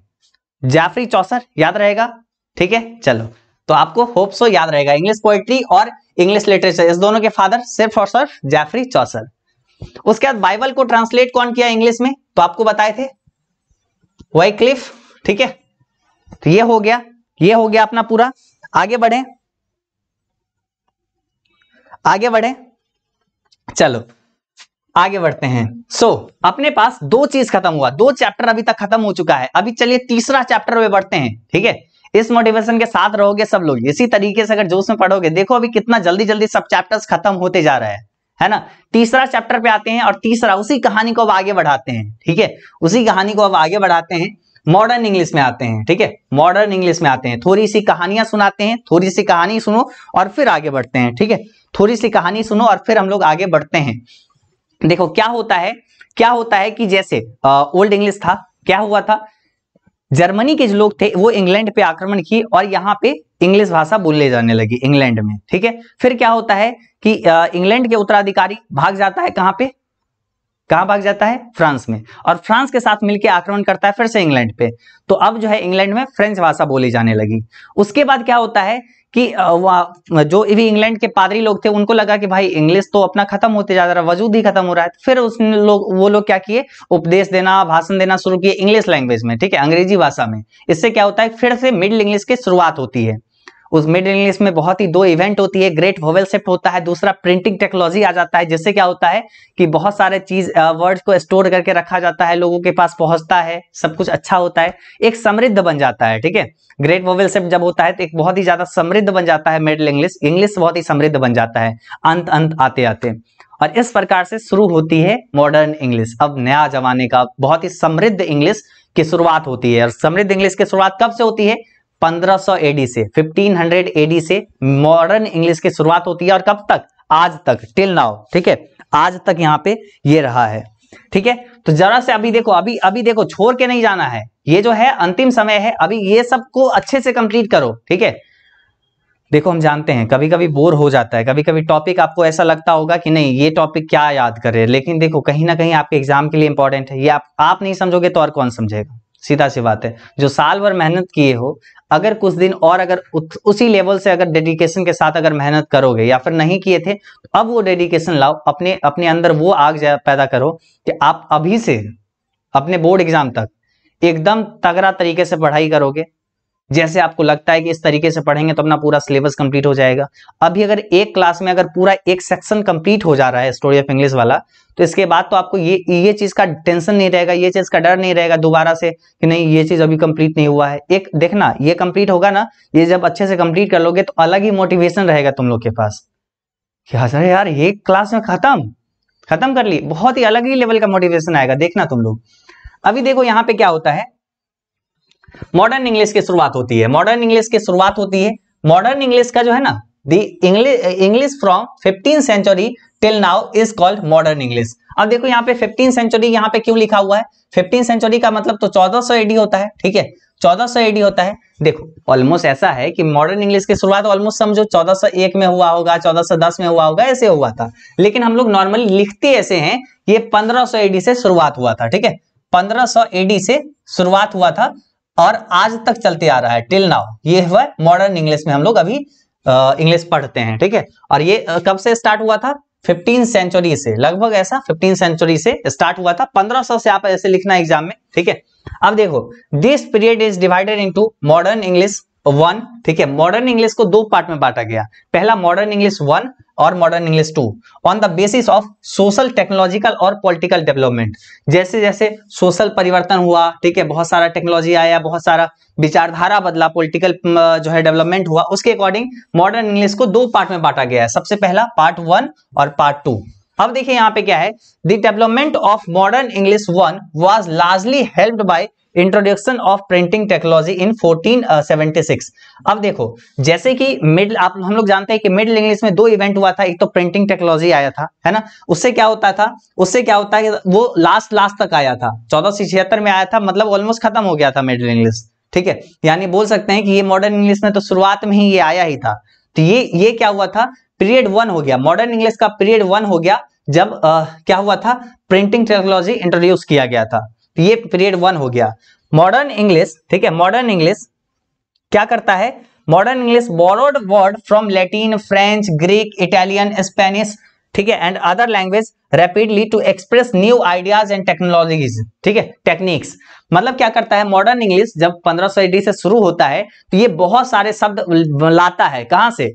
[SPEAKER 1] जैफरी चौसर याद रहेगा ठीक है चलो तो आपको होप सो तो याद रहेगा इंग्लिश पोएट्री और इंग्लिश लिटरेचर इस दोनों के फादर सिर्फ और सिर्फ जैफरी चौसर उसके बाद बाइबल को ट्रांसलेट कौन किया इंग्लिश में तो आपको बताए थे वाई क्लिफ ठीक है तो ये हो गया ये हो गया अपना पूरा आगे बढ़े आगे बढ़े चलो आगे बढ़ते हैं सो so, अपने पास दो चीज खत्म हुआ दो चैप्टर अभी तक खत्म हो चुका है अभी चलिए तीसरा चैप्टर में बढ़ते हैं ठीक है इस मोटिवेशन के साथ रहोगे सब लोग इसी तरीके से अगर जोश में पढ़ोगे देखो अभी कितना जल्दी जल्दी सब चैप्टर्स खत्म होते जा रहे हैं है ना तीसरा चैप्टर पे आते हैं और तीसरा उसी कहानी को अब आगे बढ़ाते हैं ठीक है उसी कहानी को अब आगे बढ़ाते हैं मॉडर्न इंग्लिश में आते हैं ठीक है मॉडर्न इंग्लिश में आते हैं थोड़ी सी कहानियां सुनाते हैं थोड़ी सी कहानी सुनो और फिर आगे बढ़ते हैं ठीक है थोड़ी सी कहानी सुनो और फिर हम लोग आगे बढ़ते हैं देखो क्या होता है क्या होता है कि जैसे ओल्ड इंग्लिश था क्या हुआ था जर्मनी के जो लोग थे वो इंग्लैंड पे आक्रमण किए और यहाँ पे इंग्लिश भाषा बोलने जाने लगी इंग्लैंड में ठीक है फिर क्या होता है कि इंग्लैंड के उत्तराधिकारी भाग जाता है कहाँ पे कहां भाग जाता है फ्रांस में और फ्रांस के साथ मिलकर आक्रमण करता है फिर से इंग्लैंड पे तो अब जो है इंग्लैंड में फ्रेंच भाषा बोली जाने लगी उसके बाद क्या होता है कि जो भी इंग्लैंड के पादरी लोग थे उनको लगा कि भाई इंग्लिश तो अपना खत्म होते जा रहा है वजूद ही खत्म हो रहा है तो फिर उसने लोग वो लोग क्या किए उपदेश देना भाषण देना शुरू किए इंग्लिश लैंग्वेज में ठीक है अंग्रेजी भाषा में इससे क्या होता है फिर से मिडिल इंग्लिश की शुरुआत होती है उस मिड इंग्लिश में बहुत ही दो इवेंट होती है ग्रेट वोवेल सेप्ट होता है दूसरा प्रिंटिंग टेक्नोलॉजी आ जाता है जिससे क्या होता है कि बहुत सारे चीज वर्ड्स को स्टोर करके रखा जाता है लोगों के पास पहुंचता है सब कुछ अच्छा होता है एक समृद्ध बन जाता है ठीक है ग्रेट वोवेल शिफ्ट जब होता है तो एक बहुत ही ज्यादा समृद्ध बन जाता है मिडिल इंग्लिश इंग्लिश बहुत ही समृद्ध बन जाता है अंत अंत आते आते और इस प्रकार से शुरू होती है मॉडर्न इंग्लिश अब नया जमाने का बहुत ही समृद्ध इंग्लिश की शुरुआत होती है और समृद्ध इंग्लिश की शुरुआत कब से होती है 1500 एडी से 1500 एडी से मॉडर्न इंग्लिश की शुरुआत होती है और कब तक आज तक टिल नाउ ठीक है आज तक यहाँ पे ये रहा है ठीक है तो जरा से अभी देखो अभी अभी देखो छोड़ के नहीं जाना है ये जो है अंतिम समय है अभी ये सबको अच्छे से कंप्लीट करो ठीक है देखो हम जानते हैं कभी कभी बोर हो जाता है कभी कभी टॉपिक आपको ऐसा लगता होगा कि नहीं ये टॉपिक क्या याद करे लेकिन देखो कहीं ना कहीं आपके एग्जाम के लिए इंपॉर्टेंट है ये आप, आप नहीं समझोगे तो और कौन समझेगा सीधा सी बात है जो साल भर मेहनत किए हो अगर कुछ दिन और अगर उसी लेवल से अगर डेडिकेशन के साथ अगर मेहनत करोगे या फिर नहीं किए थे तो अब वो डेडिकेशन लाओ अपने अपने अंदर वो आग पैदा करो कि आप अभी से अपने बोर्ड एग्जाम तक एकदम तगड़ा तरीके से पढ़ाई करोगे जैसे आपको लगता है कि इस तरीके से पढ़ेंगे तो अपना पूरा सिलेबस कंप्लीट हो जाएगा अभी अगर एक क्लास में अगर पूरा एक सेक्शन कंप्लीट हो जा रहा है स्टोरी ऑफ इंग्लिश वाला तो इसके बाद तो आपको ये ये चीज का टेंशन नहीं रहेगा ये चीज का डर नहीं रहेगा दोबारा से कि नहीं ये चीज अभी कंप्लीट नहीं हुआ है एक देखना ये कंप्लीट होगा ना ये जब अच्छे से कंप्लीट कर लोगे तो अलग ही मोटिवेशन रहेगा तुम लोग के पास क्या सर यार एक क्लास में खत्म खत्म कर ली बहुत ही अलग ही लेवल का मोटिवेशन आएगा देखना तुम लोग अभी देखो यहाँ पे क्या होता है मॉडर्न इंग्लिश की शुरुआत होती है मॉडर्न इंग्लिश की शुरुआत होती है मॉडर्न इंग्लिश का जो है ना the English from fifteen century till now is called modern English अब देखो यहाँ पे फिफ्टीन सेंचुरी यहाँ पे क्यों लिखा हुआ है फिफ्टीन सेंचुरी का मतलब तो चौदह सौ एडी होता है ठीक है चौदह सौ एडी होता है देखो ऑलमोस्ट ऐसा है कि मॉडर्न इंग्लिश की शुरुआत ऑलमोस्ट समझो चौदह सौ एक में हुआ होगा चौदह सौ दस में हुआ होगा ऐसे हुआ था लेकिन हम लोग नॉर्मली लिखते ऐसे हैं ये पंद्रह सौ एडी से शुरुआत हुआ था ठीक है पंद्रह सौ एडी से शुरुआत हुआ था और आज तक चलते आ रहा है टिल नाउ ये हुआ मॉडर्न इंग्लिश में हम लोग अभी इंग्लिश पढ़ते हैं ठीक है और ये कब से स्टार्ट हुआ था फिफ्टीन सेंचुरी से लगभग ऐसा फिफ्टीन सेंचुरी से स्टार्ट हुआ था 1500 से आप ऐसे लिखना एग्जाम में ठीक है अब देखो this period is divided into modern English one ठीक है मॉडर्न इंग्लिश को दो पार्ट में बांटा गया पहला मॉडर्न इंग्लिश वन और modern English two on the basis of social technological और पॉलिटिकल डेवलपमेंट जैसे जैसे सोशल परिवर्तन हुआ ठीक है बहुत सारा टेक्नोलॉजी आया बहुत सारा विचारधारा बदला पॉलिटिकल जो है डेवलपमेंट हुआ उसके अकॉर्डिंग मॉडर्न इंग्लिश को दो पार्ट में बांटा गया है सबसे पहला पार्ट वन और पार्ट टू अब देखिए यहाँ पे क्या है the development of modern English one was largely helped by introduction of printing technology in 1476 अब देखो जैसे कि मिडल आप हम लोग जानते हैं कि मिडल इंग्लिश में दो इवेंट हुआ था एक तो प्रिंटिंग टेक्नोलॉजी आया था है ना उससे क्या होता था उससे क्या होता है वो लास्ट लास्ट तक आया था चौदह में आया था मतलब ऑलमोस्ट खत्म हो गया था मिडिल इंग्लिश ठीक है यानी बोल सकते हैं कि ये मॉडर्न इंग्लिश में तो शुरुआत में ही ये आया ही था तो ये ये क्या हुआ था पीरियड वन हो गया मॉडर्न इंग्लिश का पीरियड वन हो गया जब आ, क्या हुआ था प्रिंटिंग टेक्नोलॉजी इंट्रोड्यूस किया गया था तो ये पीरियड वन हो गया मॉडर्न इंग्लिश ठीक है मॉडर्न इंग्लिश क्या करता है modern English borrowed word from Latin French Greek Italian Spanish ठीक है and other language rapidly to express new ideas and technologies ठीक है टेक्निक्स मतलब क्या करता है मॉडर्न इंग्लिश जब पंद्रह सौ से शुरू होता है तो ये बहुत सारे शब्द लाता है कहां से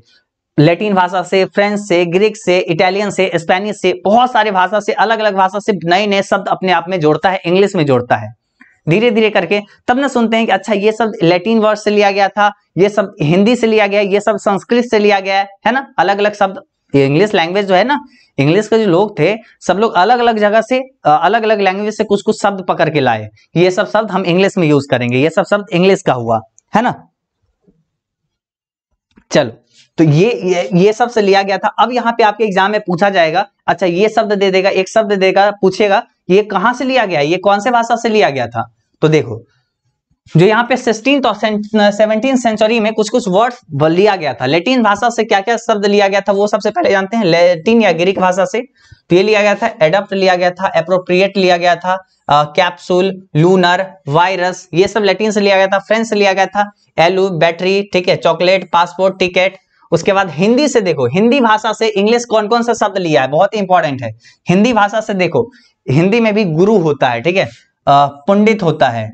[SPEAKER 1] लैटिन भाषा से फ्रेंच से ग्रीक से इटालियन से स्पेनिश से बहुत सारे भाषा से अलग अलग भाषा से नए नए शब्द अपने आप में जोड़ता है इंग्लिश में जोड़ता है धीरे धीरे करके तब ना सुनते हैं कि अच्छा ये शब्द लैटिन वर्ड से लिया गया था ये सब हिंदी से लिया गया ये सब संस्कृत से लिया गया है ना अलग अलग शब्द ये इंग्लिश लैंग्वेज जो है ना इंग्लिश के जो लोग थे सब लोग अलग अलग जगह से अलग अलग लैंग्वेज से कुछ कुछ शब्द पकड़ के लाए ये सब शब्द हम इंग्लिश में यूज करेंगे ये सब शब्द इंग्लिश का हुआ है ना चलो तो ये ये, सब से लिया गया था अब यहाँ पे आपके एग्जाम में पूछा जाएगा अच्छा ये शब्द दे देगा एक शब्द देगा पूछेगा ये कहां से लिया गया ये कौन से भाषा से लिया गया था तो देखो जो यहाँ पे सिक्सटीन सेवनटीन सेंचुरी में कुछ कुछ वर्ड लिया गया था लेटिन भाषा से क्या क्या शब्द लिया गया था वो सबसे पहले जानते हैं लेटिन या ग्रीक भाषा से तो ये लिया गया था एडप्ट लिया गया था अप्रोप्रिएट लिया गया था कैप्सूल लूनर वायरस ये सब लेटिन से लिया गया था फ्रेंच से लिया गया था एलू बैटरी ठीक है चॉकलेट पासपोर्ट टिकट उसके बाद हिंदी से देखो हिंदी भाषा से इंग्लिश कौन कौन सा शब्द लिया है बहुत इंपॉर्टेंट है हिंदी भाषा से देखो हिंदी में भी गुरु होता है ठीक है पंडित होता है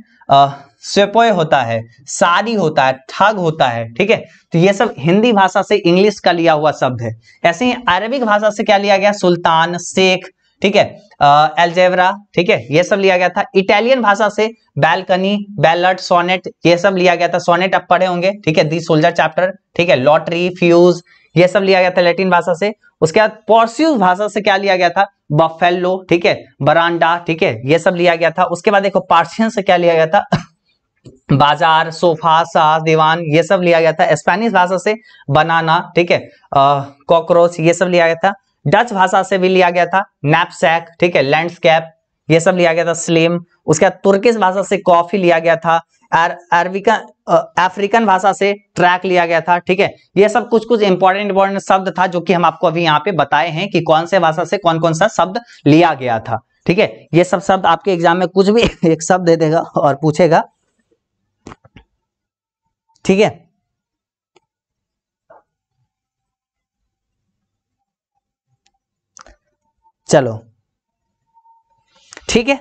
[SPEAKER 1] स्वपोय होता है सारी होता है ठग होता है ठीक है तो ये सब हिंदी भाषा से इंग्लिश का लिया हुआ शब्द है ऐसे ही अरबिक भाषा से क्या लिया गया सुल्तान शेख ठीक है एल्जेवरा ठीक है ये सब लिया गया था इटालियन भाषा से बैलकनी बैलट सोनेट ये सब लिया गया था सोनेट आप पढ़े होंगे ठीक है दी सोल्जर चैप्टर ठीक है लॉटरी फ्यूज ये सब लिया गया था लैटिन भाषा से उसके बाद पोर्स्यूज भाषा से क्या लिया गया था बफेलो ठीक है बरांडा ठीक है ये सब लिया गया था उसके बाद देखो पार्सियन से क्या लिया गया था <laughs> बाजार सोफा सास दीवान ये सब लिया गया था स्पेनिश भाषा से बनाना ठीक है कॉकरोच ये सब लिया गया था डच भाषा से भी लिया गया था नैपसैक ठीक है लैंडस्केप ये सब लिया गया था स्लिम उसके बाद तुर्की भाषा से कॉफी लिया गया था अरबिका अफ्रीकन भाषा से ट्रैक लिया गया था ठीक है ये सब कुछ कुछ इंपॉर्टेंट इंपॉर्टेंट शब्द था जो कि हम आपको अभी यहाँ पे बताए हैं कि कौन से भाषा से कौन कौन सा शब्द लिया गया था ठीक है ये सब शब्द आपके एग्जाम में कुछ भी <laughs> एक शब्द दे देगा और पूछेगा ठीक है चलो ठीक है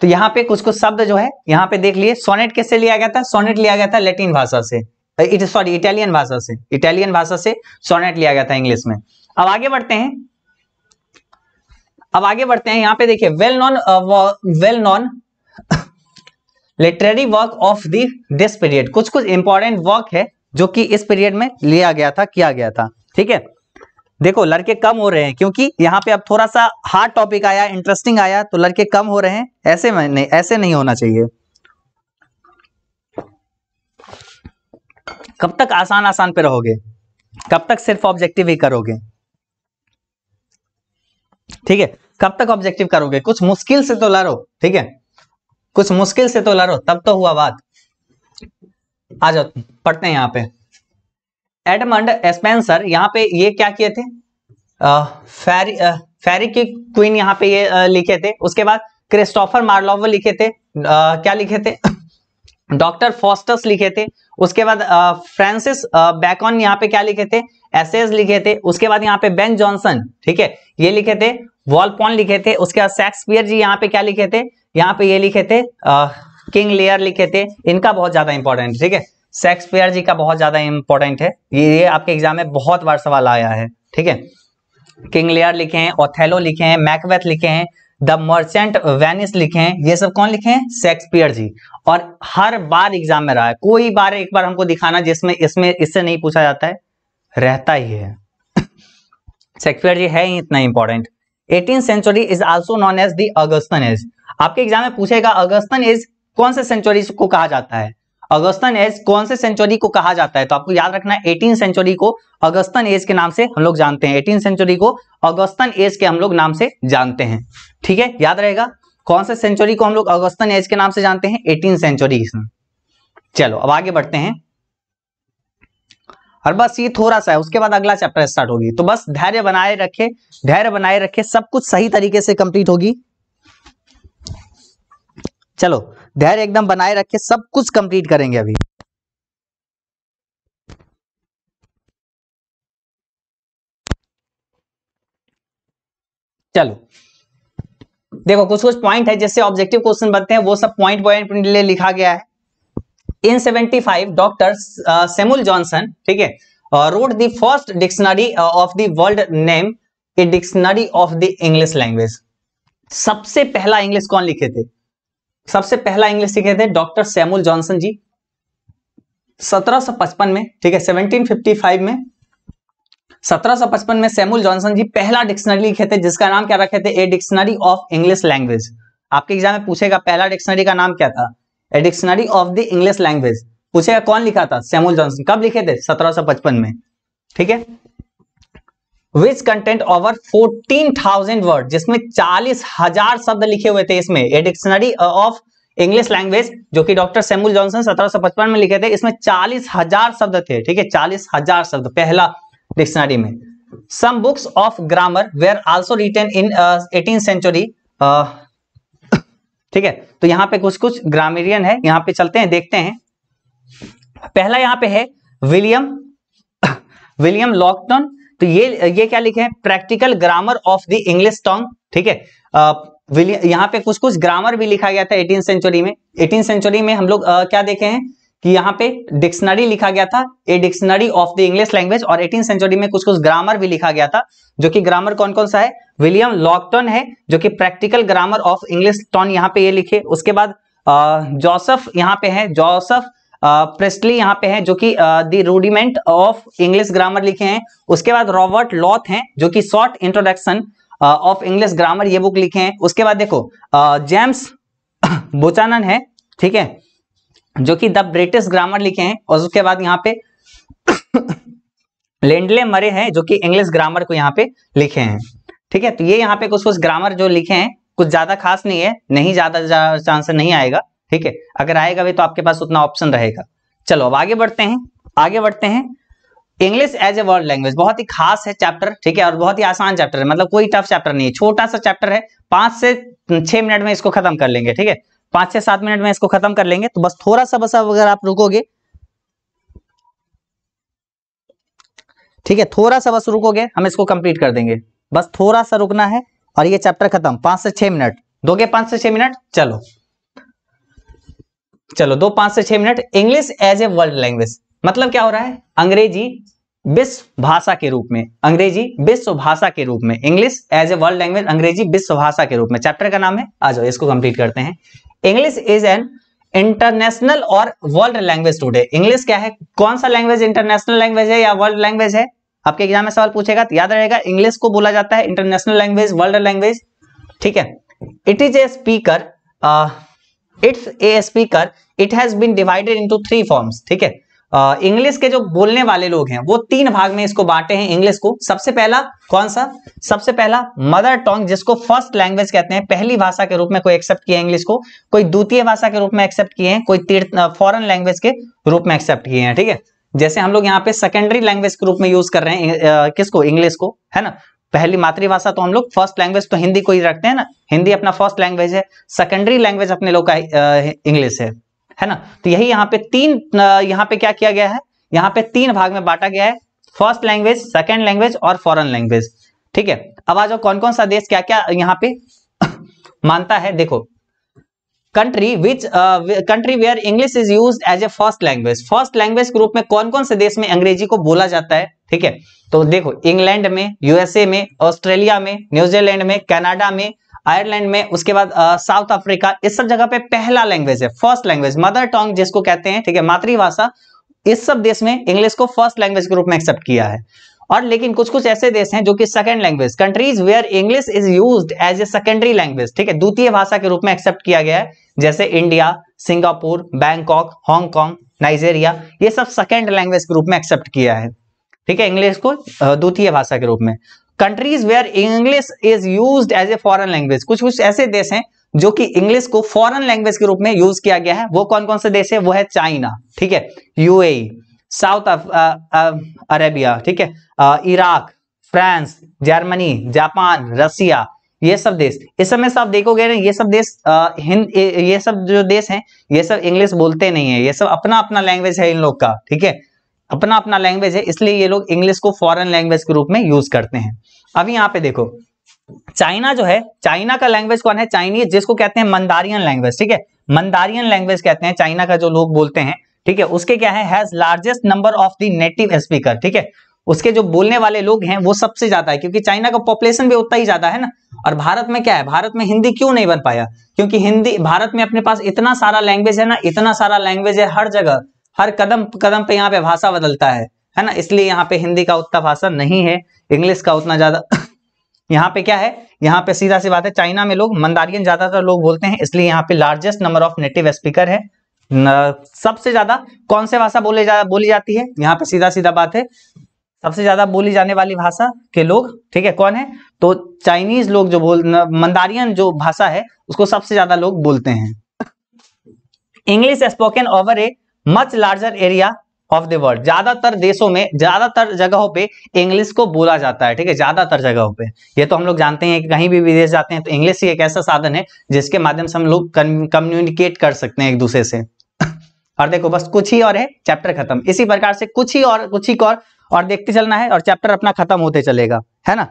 [SPEAKER 1] तो यहां पे कुछ कुछ शब्द जो है यहां पे देख लिए सोनेट किससे लिया गया था सोनेट लिया गया था लेटिन भाषा से इट सॉरी इटालियन भाषा से इटालियन भाषा से सोनेट लिया गया था इंग्लिश में अब आगे बढ़ते हैं अब आगे बढ़ते हैं यहां पे देखिए well known well known literary work of the this period कुछ कुछ इंपॉर्टेंट वर्क है जो कि इस पीरियड में लिया गया था किया गया था ठीक है देखो लड़के कम हो रहे हैं क्योंकि यहाँ पे अब थोड़ा सा हार्ड टॉपिक आया इंटरेस्टिंग आया तो लड़के कम हो रहे हैं ऐसे नहीं ऐसे नहीं होना चाहिए कब तक आसान आसान पे रहोगे कब तक सिर्फ ऑब्जेक्टिव ही करोगे ठीक है कब तक ऑब्जेक्टिव करोगे कुछ मुश्किल से तो लड़ो ठीक है कुछ मुश्किल से तो लड़ो तब तो हुआ बात आ जाओ पढ़ते हैं यहां पे एडमंड स्पेंसर यहाँ पे ये क्या किए थे फेरी की क्वीन यहाँ पे ये लिखे थे उसके बाद क्रिस्टोफर मार्लोव लिखे थे आ, क्या लिखे थे <laughs> डॉक्टर फॉस्टस लिखे थे उसके बाद फ्रांसिस बैकॉन यहाँ पे क्या लिखे थे एसेज लिखे थे उसके बाद यहाँ पे बेन जॉनसन ठीक है ये लिखे थे वॉलपॉन लिखे थे उसके बाद शेक्सपियर जी यहाँ पे क्या लिखे थे यहाँ पे ये लिखे थे किंग लेयर लिखे थे इनका बहुत ज्यादा इंपॉर्टेंट ठीक है शेक्सपियर जी का बहुत ज्यादा इंपॉर्टेंट है ये ये आपके एग्जाम में बहुत बार सवाल आया है ठीक है किंग लिखे हैं ओथेलो लिखे हैं मैकवेथ लिखे हैं द मर्चेंट वेनिस लिखे हैं ये सब कौन लिखे हैं शेक्सपियर जी और हर बार एग्जाम में रहा है कोई बार एक बार हमको दिखाना जिसमें इसमें इससे नहीं पूछा जाता है रहता ही है शेक्सपियर <coughs> जी है ही इतना important eighteen century is also known as the Augustan age आपके एग्जाम में पूछेगा अगस्तन एज कौन से सेंचुरी को कहा जाता है अगस्तन एज कौन से सेंचुरी को कहा जाता है तो आपको याद रखना है एटीन सेंचुरी को अगस्तन एज के नाम से हम लोग जानते हैं एटीन सेंचुरी को अगस्तन एज के हम लोग नाम से जानते हैं ठीक है याद रहेगा कौन से सेंचुरी को हम लोग अगस्तन एज के नाम से जानते हैं एटीन सेंचुरी चलो अब आगे बढ़ते हैं और बस ये थोड़ा सा है उसके बाद अगला चैप्टर स्टार्ट होगी तो बस धैर्य बनाए रखे धैर्य बनाए रखे सब कुछ सही तरीके से कंप्लीट होगी चलो धैर्य एकदम बनाए रखे सब कुछ कंप्लीट करेंगे अभी चलो देखो कुछ कुछ पॉइंट है जैसे ऑब्जेक्टिव क्वेश्चन बनते हैं वो सब पॉइंट पॉइंट लिए लिखा गया है इन 75 डॉक्टर सेमुल जॉनसन ठीक है wrote the first dictionary of the world name a dictionary of the English language सबसे पहला इंग्लिश कौन लिखे थे सबसे पहला इंग्लिश सीखे थे डॉक्टर सैमुअल जॉनसन जी 1755 में ठीक है 1755 में 1755 में सैमुअल जॉनसन जी पहला डिक्शनरी लिखे थे जिसका नाम क्या रखे थे a dictionary of English language आपके एग्जाम में पूछेगा पहला डिक्शनरी का नाम क्या था a dictionary of the English language पूछेगा कौन लिखा था सैमुअल जॉनसन कब लिखे थे 1755 में ठीक है विच कंटेंट ओवर 14,000 वर्ड जिसमें चालीस हजार शब्द लिखे हुए थे इसमें a dictionary of English language जो कि डॉक्टर सेमुल जॉनसन 1755 में लिखे थे इसमें चालीस हजार शब्द थे ठीक है चालीस हजार शब्द पहला डिक्शनरी में some books of grammar were also written in eighteen century ठीक है तो यहाँ पे कुछ कुछ ग्रामेरियन है यहाँ पे चलते हैं देखते हैं पहला यहाँ पे है विलियम विलियम लॉकटन तो ये ये क्या लिखे हैं practical grammar of the English tongue ठीक है यहाँ पे कुछ कुछ ग्रामर भी लिखा गया था एटीन सेंचुरी में एटीन सेंचुरी में हम लोग क्या देखे हैं कि यहाँ पे डिक्शनरी लिखा गया था a dictionary of the English language और एटीन सेंचुरी में कुछ कुछ ग्रामर भी लिखा गया था जो कि ग्रामर कौन कौन सा है विलियम लॉकटन है जो कि practical grammar of English tongue यहाँ पे ये लिखे उसके बाद जोसफ यहाँ पे है जोसफ प्रेस्टली यहाँ पे है जो कि the rudiment of English grammar लिखे हैं उसके बाद रॉबर्ट लॉथ हैं जो कि short introduction of English grammar ये बुक लिखे हैं उसके बाद देखो जेम्स बोचानन <coughs> है ठीक है जो कि द ब्रिटिश ग्रामर लिखे हैं और उसके बाद यहाँ पे लेंडले <coughs> मरे हैं जो कि इंग्लिश ग्रामर को यहाँ पे लिखे हैं ठीक है तो ये यहाँ पे कुछ कुछ ग्रामर जो लिखे हैं कुछ ज्यादा खास नहीं है नहीं ज्यादा चांस नहीं आएगा ठीक है अगर आएगा भी तो आपके पास उतना ऑप्शन रहेगा चलो अब आगे बढ़ते हैं आगे बढ़ते हैं English as a world language बहुत ही खास है चैप्टर ठीक है और बहुत ही आसान चैप्टर है मतलब कोई टफ चैप्टर नहीं है छोटा सा चैप्टर है पांच से छह मिनट में इसको खत्म कर लेंगे ठीक है पांच से सात मिनट में इसको खत्म कर लेंगे तो बस थोड़ा सा बस अगर आप रुकोगे ठीक है थोड़ा सा बस रुकोगे हम इसको कंप्लीट कर देंगे बस थोड़ा सा रुकना है और ये चैप्टर खत्म पांच से छह मिनट दोगे पांच से छह मिनट चलो चलो दो पांच से छह minute English as a world language मतलब क्या हो रहा है अंग्रेजी विश्व भाषा के रूप में अंग्रेजी विश्व भाषा के रूप में English as a world language अंग्रेजी विश्व भाषा के रूप में चैप्टर का नाम है आ जाओ इसको कंप्लीट करते हैं इंग्लिश इज एन इंटरनेशनल और वर्ल्ड लैंग्वेज टूडे इंग्लिश क्या है कौन सा लैंग्वेज इंटरनेशनल लैंग्वेज है या वर्ल्ड लैंग्वेज है आपके एग्जाम में सवाल पूछेगा तो याद रहेगा इंग्लिश को बोला जाता है इंटरनेशनल लैंग्वेज वर्ल्ड लैंग्वेज ठीक है it is a speaker it's a speaker it has been divided into three forms ठीक है इंग्लिश uh, के जो बोलने वाले लोग हैं वो तीन भाग में इसको बांटे हैं इंग्लिश को सबसे पहला कौन सा सबसे पहला मदर टोंग जिसको फर्स्ट लैंग्वेज कहते हैं पहली भाषा के रूप में कोई एक्सेप्ट किया इंग्लिश को कोई द्वितीय भाषा के रूप में एक्सेप्ट किए हैं कोई तीर्थ फॉरन लैंग्वेज के रूप में एक्सेप्ट किए हैं ठीक है जैसे हम लोग यहाँ पे सेकेंडरी लैंग्वेज के रूप में यूज कर रहे हैं किसको इंग्लिश को है ना पहली मातृभाषा तो हम लोग फर्स्ट लैंग्वेज तो हिंदी को ही रखते हैं ना हिंदी अपना फर्स्ट लैंग्वेज है सेकेंडरी लैंग्वेज अपने लोग का इंग्लिश है है ना तो यही यहाँ पे तीन यहाँ पे क्या किया गया है यहाँ पे तीन भाग में बांटा गया है फर्स्ट लैंग्वेज सेकेंड लैंग्वेज और फॉरन लैंग्वेज ठीक है अब आ जाओ कौन कौन सा देश क्या क्या यहाँ पे <laughs> मानता है देखो country which country where English is use as a first language first language के रूप में कौन कौन से देश में अंग्रेजी को बोला जाता है ठीक है तो देखो इंग्लैंड में यूएसए में ऑस्ट्रेलिया में न्यूजीलैंड में कनाडा में आयरलैंड में उसके बाद साउथ uh, अफ्रीका इस सब जगह पे पहला लैंग्वेज है फर्स्ट लैंग्वेज मदर टोंग जिसको कहते हैं ठीक है मातृभाषा इस सब देश में इंग्लिश को फर्स्ट लैंग्वेज के रूप में एक्सेप्ट किया है और लेकिन कुछ कुछ ऐसे देश हैं जो कि second language countries where English is use as a secondary language ठीक है द्वितीय भाषा के रूप में एक्सेप्ट किया गया है जैसे India Singapore Bangkok Hong Kong Nigeria ये सब सेकेंड लैंग्वेज के रूप में एक्सेप्ट किया है ठीक है इंग्लिश को द्वितीय भाषा के रूप में countries where English is use as a foreign language कुछ कुछ ऐसे देश हैं जो कि इंग्लिश को फॉरन लैंग्वेज के रूप में यूज किया गया है वो कौन कौन से देश है वो है चाइना ठीक है यूएई साउथ अरेबिया uh, ठीक है Iraq France Germany Japan Russia ये सब देश इस समय से आप देखोगे ना ये सब देश uh, हिंद ये सब जो देश हैं ये सब इंग्लिश बोलते नहीं है ये सब अपना अपना लैंग्वेज है इन लोग का ठीक है अपना अपना लैंग्वेज है इसलिए ये लोग इंग्लिश को फॉरेन लैंग्वेज के रूप में यूज करते हैं अब यहाँ पे देखो चाइना जो है चाइना का लैंग्वेज कौन है चाइनीज जिसको कहते हैं मंदारियन लैंग्वेज ठीक है मंदारियन लैंग्वेज कहते हैं चाइना का जो लोग बोलते हैं ठीक है उसके क्या है has largest number of the native speaker ठीक है उसके जो बोलने वाले लोग हैं वो सबसे ज्यादा है क्योंकि चाइना का पॉपुलेशन भी उतना ही ज्यादा है ना और भारत में क्या है भारत में हिंदी क्यों नहीं बन पाया क्योंकि हिंदी भारत में अपने पास इतना सारा लैंग्वेज है ना इतना सारा लैंग्वेज है हर जगह हर कदम कदम पे यहाँ पे भाषा बदलता है है ना इसलिए यहाँ पे हिंदी का उतना भाषा नहीं है इंग्लिश का उतना ज्यादा <laughs> यहाँ पे क्या है यहाँ पे सीधा सी बात है चाइना में लोग मंदारियन ज्यादातर लोग बोलते हैं इसलिए यहाँ पे largest number of native speaker है सबसे ज्यादा कौन से भाषा बोले जा बोली जाती है यहाँ पे सीधा सीधा बात है सबसे ज्यादा बोली जाने वाली भाषा के लोग ठीक है कौन है तो चाइनीज लोग जो बोल मंदारियन जो भाषा है उसको सबसे ज्यादा लोग बोलते हैं English spoken over a much larger area of the world ज्यादातर देशों में ज्यादातर जगहों पे इंग्लिश को बोला जाता है ठीक है ज्यादातर जगहों पे ये तो हम लोग जानते हैं कि कहीं भी विदेश जाते हैं तो इंग्लिश ही एक ऐसा साधन है जिसके माध्यम से हम लोग कम्युनिकेट कर सकते हैं एक दूसरे से और देखो बस कुछ ही और है चैप्टर खत्म इसी प्रकार से कुछ ही और कुछ ही और और देखते चलना है और चैप्टर अपना खत्म होते चलेगा है ना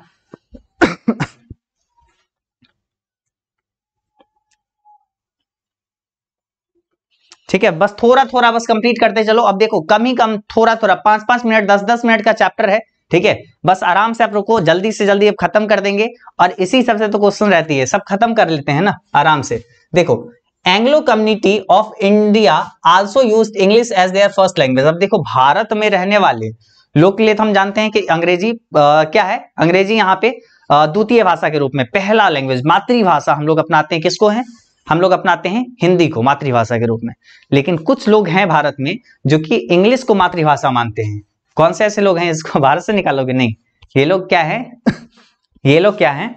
[SPEAKER 1] <coughs> ठीक है बस थोड़ा थोड़ा बस कंप्लीट करते चलो अब देखो कम ही कम थोड़ा थोड़ा पांच पांच मिनट दस दस मिनट का चैप्टर है ठीक है बस आराम से आप रुको जल्दी से जल्दी अब खत्म कर देंगे और इसी सबसे तो क्वेश्चन रहती है सब खत्म कर लेते हैं ना आराम से देखो Anglo community of India also use English as their first language अब देखो भारत में रहने वाले लोग के लिए तो हम जानते हैं कि अंग्रेजी आ, क्या है अंग्रेजी यहाँ पे द्वितीय भाषा के रूप में पहला लैंग्वेज मातृभाषा हम लोग अपनाते हैं किसको है हम लोग अपनाते हैं हिंदी को मातृभाषा के रूप में लेकिन कुछ लोग हैं भारत में जो कि इंग्लिश को मातृभाषा मानते हैं कौन से ऐसे लोग हैं इसको भारत <laughs> से निकालोगे नहीं ये लोग क्या है <laughs> ये लोग क्या है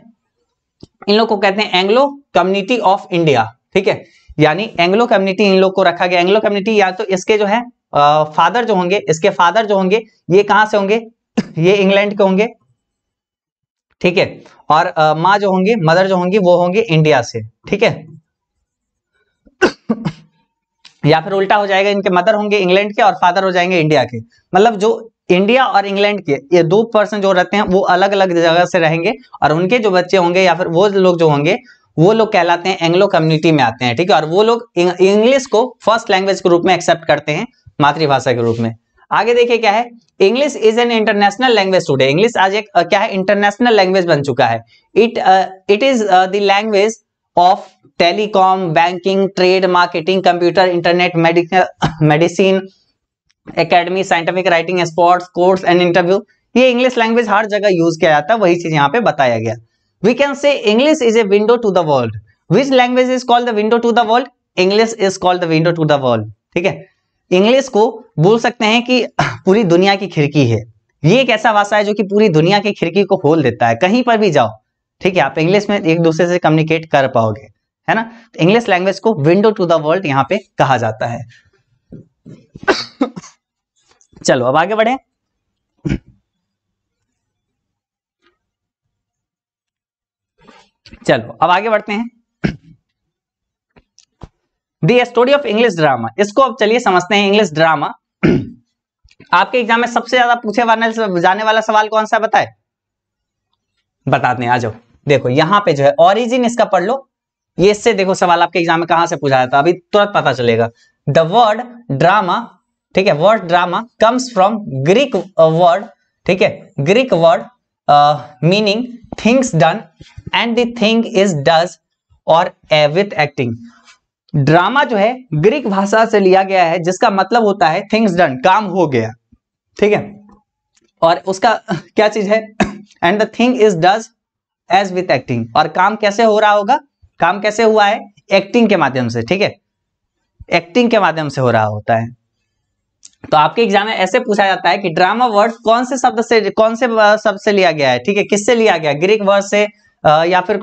[SPEAKER 1] इन लोग को कहते हैं एंग्लो कम्युनिटी ऑफ इंडिया ठीक है यानी एंग्लो कम्युनिटी इन लोग को रखा गया एंग्लो कम्युनिटी या तो इसके जो है आ, फादर जो होंगे इसके फादर जो होंगे ये कहां से होंगे ये इंग्लैंड के होंगे ठीक है और माँ जो होंगी मदर जो होंगी वो होंगी इंडिया से ठीक है या फिर उल्टा हो जाएगा इनके मदर होंगे इंग्लैंड के और फादर हो जाएंगे इंडिया के मतलब जो इंडिया और इंग्लैंड के ये दो पर्सन जो रहते हैं वो अलग अलग जगह से रहेंगे और उनके जो बच्चे होंगे या फिर वो लोग जो होंगे वो लोग कहलाते हैं एंग्लो कम्युनिटी में आते हैं ठीक है और वो लोग इंग्लिश को फर्स्ट लैंग्वेज के रूप में एक्सेप्ट करते हैं मातृभाषा के रूप में आगे देखिए क्या है English is an international language today English आज एक क्या है इंटरनेशनल लैंग्वेज बन चुका है it it is the language of telecom banking trade marketing computer internet medical medicine academy scientific writing sports course and interview ये इंग्लिश लैंग्वेज हर जगह यूज किया जाता है वही चीज यहाँ पे बताया गया we can say english is a window to the world which language is called the window to the world english is called the window to the world ठीक है इंग्लिश को बोल सकते हैं कि <coughs> पूरी दुनिया की खिड़की है ये एक ऐसा भाषा है जो कि पूरी दुनिया की खिड़की को खोल देता है कहीं पर भी जाओ ठीक है आप इंग्लिश में एक दूसरे से कम्युनिकेट कर पाओगे है ना तो इंग्लिश लैंग्वेज को विंडो टू द वर्ल्ड यहाँ पे कहा जाता है <coughs> चलो अब आगे बढ़े चलो अब आगे बढ़ते हैं the story of English drama इसको अब चलिए समझते हैं इंग्लिश ड्रामा आपके एग्जाम में सबसे ज्यादा पूछे जाने वाला सवाल कौन सा बताए बताते हैं आ जाओ देखो यहां पे जो है ओरिजिन इसका पढ़ लो ये इससे देखो सवाल आपके एग्जाम में कहां से पूछा जाता है अभी तुरंत पता चलेगा द वर्ड ड्रामा ठीक है word drama comes from Greek word ठीक है Greek word meaning things done and the thing is does और एविथ विथ एक्टिंग ड्रामा जो है ग्रीक भाषा से लिया गया है जिसका मतलब होता है थिंग्स डन काम हो गया ठीक है और उसका क्या चीज है and the thing is does as with acting और काम कैसे हो रहा होगा काम कैसे हुआ है एक्टिंग के माध्यम से ठीक है एक्टिंग के माध्यम से हो रहा होता है तो आपके एग्जाम में ऐसे पूछा जाता है कि ड्रामा वर्ड कौन से शब्द से कौन से शब्द से लिया गया है ठीक है किससे लिया गया ग्रीक वर्ड से या फिर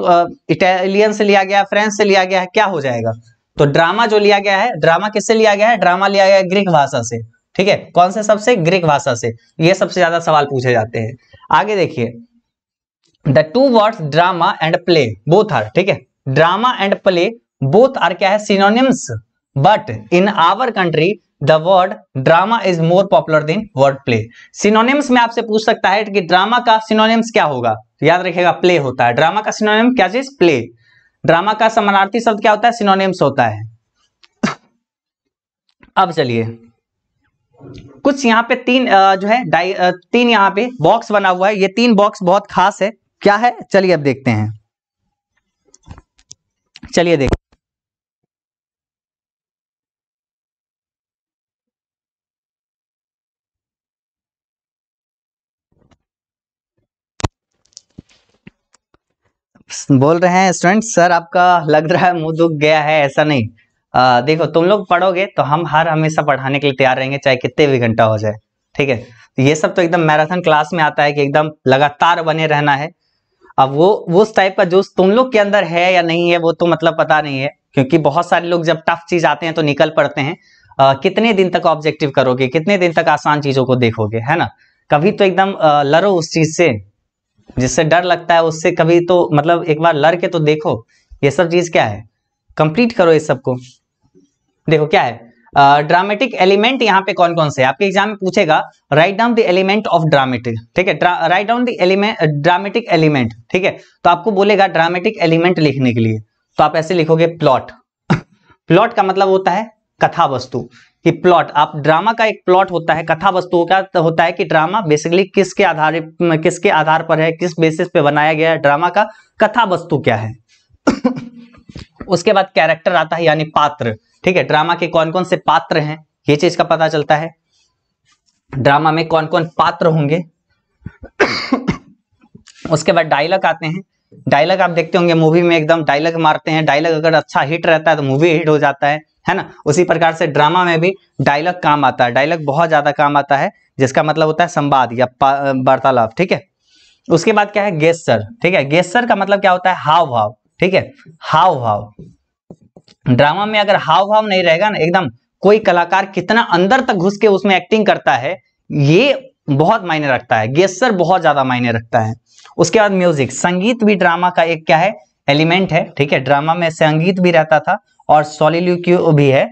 [SPEAKER 1] इटालियन से लिया गया फ्रेंच से लिया गया है क्या हो जाएगा तो ड्रामा जो लिया गया है ड्रामा किससे लिया गया है ड्रामा लिया गया है ग्रीक भाषा से ठीक है कौन से सबसे ग्रीक भाषा से ये सबसे ज्यादा सवाल पूछे जाते हैं आगे देखिए the two words drama and play both are ठीक है drama and play both are क्या है synonyms but in our country the word drama is more popular than word play synonyms में आपसे पूछ सकता है कि ड्रामा का सिनोनिम्स क्या होगा याद रखिएगा प्ले होता है ड्रामा का सिनोनियम क्या चीज प्ले ड्रामा का समानार्थी शब्द क्या होता है सिनोनियम्स होता है अब चलिए कुछ यहाँ पे तीन जो है तीन यहाँ पे बॉक्स बना हुआ है ये तीन बॉक्स बहुत खास है क्या है चलिए अब देखते हैं चलिए देखते बोल रहे हैं स्टूडेंट सर आपका लग रहा है मुंह दुख गया है ऐसा नहीं आ, देखो तुम लोग पढ़ोगे तो हम हर हमेशा पढ़ाने के लिए तैयार रहेंगे चाहे कितने भी घंटा हो जाए ठीक है तो ये सब तो एकदम मैराथन क्लास में आता है कि एकदम लगातार बने रहना है अब वो उस टाइप का जोश तुम लोग के अंदर है या नहीं है वो तो मतलब पता नहीं है क्योंकि बहुत सारे लोग जब टफ चीज आते हैं तो निकल पड़ते हैं आ, कितने दिन तक ऑब्जेक्टिव करोगे कितने दिन तक आसान चीजों को देखोगे है ना कभी तो एकदम लड़ो उस चीज से जिससे डर लगता है उससे कभी तो मतलब एक बार लड़ के तो देखो ये सब चीज क्या है कंप्लीट करो इस सबको देखो क्या है ड्रामेटिक एलिमेंट यहाँ पे कौन कौन से आपके एग्जाम में पूछेगा write down the element of dramatic ठीक है write down the element dramatic element ठीक है तो आपको बोलेगा ड्रामेटिक एलिमेंट लिखने के लिए तो आप ऐसे लिखोगे प्लॉट प्लॉट <laughs> का मतलब होता है कथा वस्तु कि प्लॉट आप ड्रामा का एक प्लॉट होता है कथा वस्तु का तो होता है कि ड्रामा बेसिकली किसके आधार किसके आधार पर है किस बेसिस पे बनाया गया है ड्रामा का कथा वस्तु क्या है <coughs> उसके बाद कैरेक्टर आता है यानी पात्र ठीक है ड्रामा के कौन कौन से पात्र हैं ये चीज का पता चलता है ड्रामा में कौन कौन पात्र होंगे <coughs> उसके बाद डायलॉग आते हैं डायलॉग आप देखते होंगे मूवी में एकदम डायलॉग मारते हैं डायलॉग अगर अच्छा हिट रहता है तो मूवी हिट हो जाता है है ना उसी प्रकार से ड्रामा में भी डायलॉग काम आता है डायलॉग बहुत ज़्यादा काम आता है जिसका मतलब होता है संवाद या वार्तालाप ठीक है उसके बाद क्या है गेस्टर ठीक है गेस्टर का मतलब क्या होता है हाव भाव ठीक है हाव भाव ड्रामा में अगर हाव भाव नहीं रहेगा ना एकदम कोई कलाकार कितना अंदर तक घुस के उसमें एक्टिंग करता है ये बहुत मायने रखता है गेस्टर बहुत ज्यादा मायने रखता है उसके बाद म्यूजिक संगीत भी ड्रामा का एक क्या है एलिमेंट है ठीक है ड्रामा में संगीत भी रहता था और सोलिल्यूक्यू भी है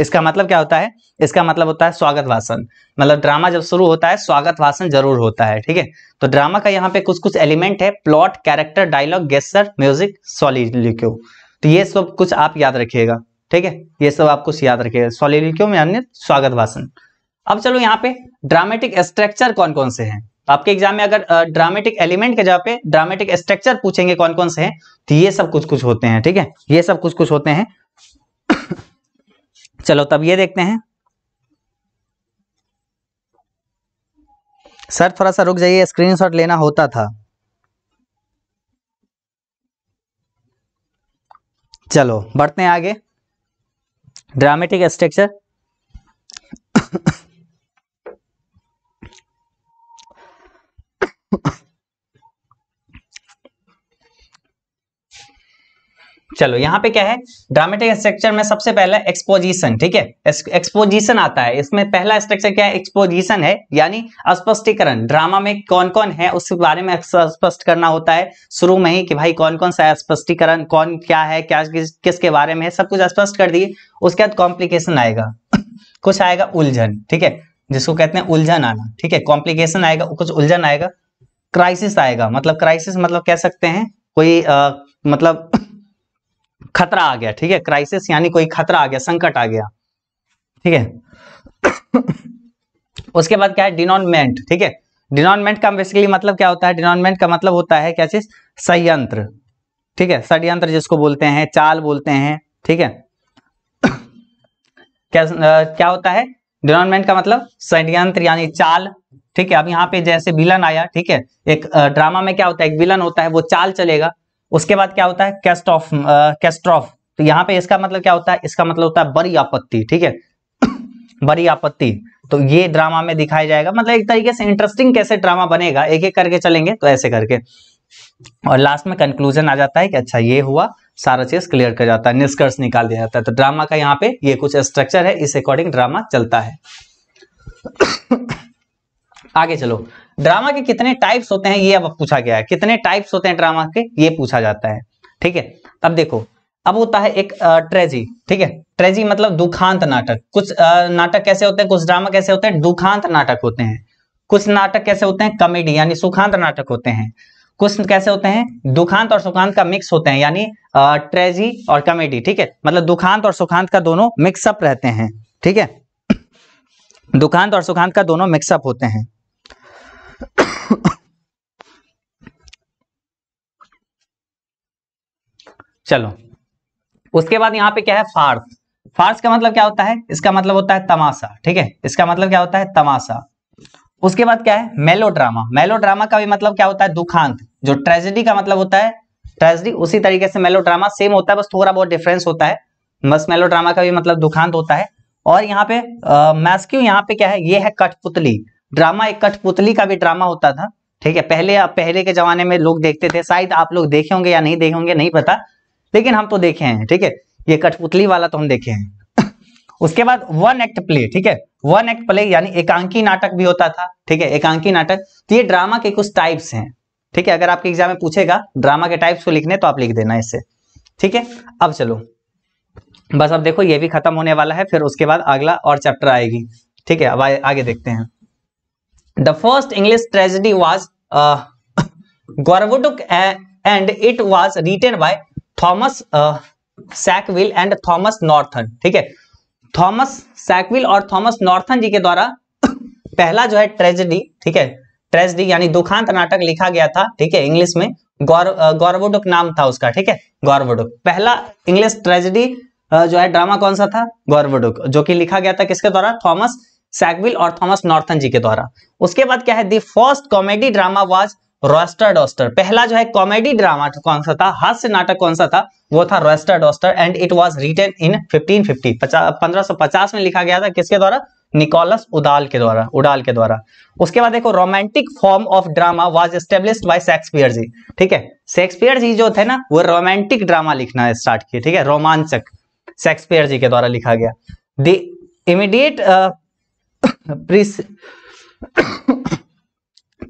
[SPEAKER 1] इसका मतलब क्या होता है इसका मतलब होता है स्वागत भाषण मतलब ड्रामा जब शुरू होता है स्वागत भाषण जरूर होता है ठीक है तो ड्रामा का यहाँ पे कुछ कुछ एलिमेंट है plot character dialogue gesture music soliloquy तो ये सब कुछ आप याद रखिएगा ठीक है ये सब आप कुछ याद रखिएगा सोलिल्यूक्यू में अन्य स्वागत भाषण अब चलो यहाँ पे ड्रामेटिक स्ट्रक्चर कौन कौन से हैं आपके एग्जाम में अगर ड्रामेटिक एलिमेंट के जगह पे ड्रामेटिक स्ट्रक्चर पूछेंगे कौन कौन से हैं तो ये सब कुछ कुछ होते हैं ठीक है ये सब कुछ कुछ होते हैं <coughs> चलो तब ये देखते हैं सर थोड़ा सा रुक जाइए स्क्रीनशॉट लेना होता था चलो बढ़ते हैं आगे ड्रामेटिक स्ट्रक्चर <laughs> चलो यहां पे क्या है ड्रामेटिक स्ट्रक्चर में सबसे पहला एक्सपोजिशन ठीक है एक्सपोजिशन आता है इसमें पहला स्ट्रक्चर क्या है एक्सपोजिशन है यानी स्पष्टीकरण ड्रामा में कौन कौन है उसके बारे में स्पष्ट करना होता है शुरू में ही कि भाई कौन कौन सा स्पष्टीकरण कौन क्या है क्या किस, किसके बारे में है सब कुछ स्पष्ट कर दिए उसके बाद कॉम्प्लिकेशन आएगा <coughs> कुछ आएगा उलझन ठीक है जिसको कहते हैं उलझन आना ठीक है कॉम्प्लीकेशन आएगा कुछ उलझन आएगा क्राइसिस आएगा मतलब क्राइसिस मतलब कह सकते हैं कोई आ, मतलब <laughs> खतरा आ गया ठीक है क्राइसिस यानी कोई खतरा आ गया संकट आ गया ठीक है <coughs> उसके बाद क्या है डिनोनमेंट ठीक है डिनोनमेंट का बेसिकली मतलब क्या होता है डिनोनमेंट का मतलब होता है क्या चीज संयंत्र ठीक है षडयंत्र जिसको बोलते हैं चाल बोलते हैं ठीक है <coughs> क्या आ, क्या होता है डिनोनमेंट का मतलब षडयंत्र यानी चाल ठीक है अब यहाँ पे जैसे विलन आया ठीक है एक ड्रामा में क्या होता है एक विलन होता है वो चाल चलेगा उसके बाद क्या होता है कैस्ट ऑफ कैस्ट ऑफ तो यहाँ पे इसका मतलब क्या होता है इसका मतलब होता है बड़ी आपत्ति ठीक है <coughs> बड़ी आपत्ति तो ये ड्रामा में दिखाया जाएगा मतलब एक तरीके से इंटरेस्टिंग कैसे ड्रामा बनेगा एक एक करके चलेंगे तो ऐसे करके और लास्ट में कंक्लूजन आ जाता है कि अच्छा ये हुआ सारा चीज क्लियर कर जाता है निष्कर्ष निकाल दिया जाता है तो ड्रामा का यहाँ पे ये कुछ स्ट्रक्चर है इस अकॉर्डिंग ड्रामा चलता है <coughs> आगे चलो ड्रामा के कितने टाइप्स होते हैं ये अब पूछा गया है कितने टाइप्स होते हैं ड्रामा के ये पूछा जाता है ठीक है अब देखो अब होता है एक ट्रेजी ठीक है ट्रेजी मतलब दुखांत नाटक कुछ नाटक कैसे होते हैं कुछ ड्रामा कैसे होते हैं दुखांत नाटक होते हैं कुछ नाटक कैसे होते हैं कॉमेडी यानी सुखांत नाटक होते हैं कुछ कैसे होते हैं दुखांत और सुखांत का मिक्स होते हैं यानी ट्रेजी और कॉमेडी ठीक है मतलब दुखांत और सुखांत का दोनों मिक्सअप रहते हैं ठीक है दुखांत और सुखांत का दोनों मिक्सअप होते हैं चलो उसके बाद यहाँ पे क्या है फार्स फार्स का मतलब क्या होता है इसका मतलब होता है तमाशा ठीक है इसका मतलब क्या होता है तमाशा उसके बाद क्या है मेलो ड्रामा मेलो ड्रामा का भी मतलब क्या होता है दुखांत जो ट्रेजेडी का मतलब होता है ट्रेजेडी उसी तरीके से मेलो ड्रामा सेम होता है बस थोड़ा बहुत डिफरेंस होता है बस मेलो ड्रामा का भी मतलब दुखांत होता है और यहाँ पे मैस्क्यू यहाँ पे क्या है ये है कठपुतली ड्रामा एक कठपुतली का भी ड्रामा होता था ठीक है पहले पहले के जमाने में लोग देखते थे शायद आप लोग देखे होंगे या नहीं देखे होंगे नहीं पता लेकिन हम तो देखे हैं ठीक है ये कठपुतली वाला तो हम देखे हैं <laughs> उसके बाद वन एक्ट प्ले ठीक है वन एक्ट प्ले यानी एकांकी नाटक भी होता था ठीक है एकांकी नाटक तो ये ड्रामा के कुछ टाइप्स हैं ठीक है अगर आपके एग्जाम में पूछेगा ड्रामा के टाइप्स को लिखने तो आप लिख देना इससे ठीक है अब चलो बस अब देखो ये भी खत्म होने वाला है फिर उसके बाद अगला और चैप्टर आएगी ठीक है अब आ, आगे देखते हैं the first English tragedy was Gorboduc and it was written by Thomas Sackville and Thomas Norton ठीक है थॉमस सैकविल और थॉमस नॉर्थन जी के द्वारा पहला जो है ट्रेजेडी ठीक है ट्रेजेडी यानी दुखांत नाटक लिखा गया था ठीक है इंग्लिश में गौर गौरवोडुक नाम था उसका ठीक है गौरवोडुक पहला इंग्लिश ट्रेजेडी जो है ड्रामा कौन सा था गौरवोडुक जो कि लिखा गया था किसके द्वारा थॉमस सैकविल और थॉमस नॉर्थन जी के द्वारा उसके बाद क्या है the first comedy drama was Roister Doister पहला जो है कॉमेडी ड्रामा कौन सा था हास्य नाटक कौन सा था वो था Roister Doister and it was written in fifteen 1550 1550 में लिखा गया था किसके द्वारा निकोलस उदाल के द्वारा उडाल के द्वारा उसके बाद देखो romantic form of drama was established by Shakespeare ji ठीक है शेक्सपियर जी जो थे ना वो रोमांटिक ड्रामा लिखना स्टार्ट किए ठीक है रोमांचक शेक्सपियर जी के द्वारा लिखा गया the immediate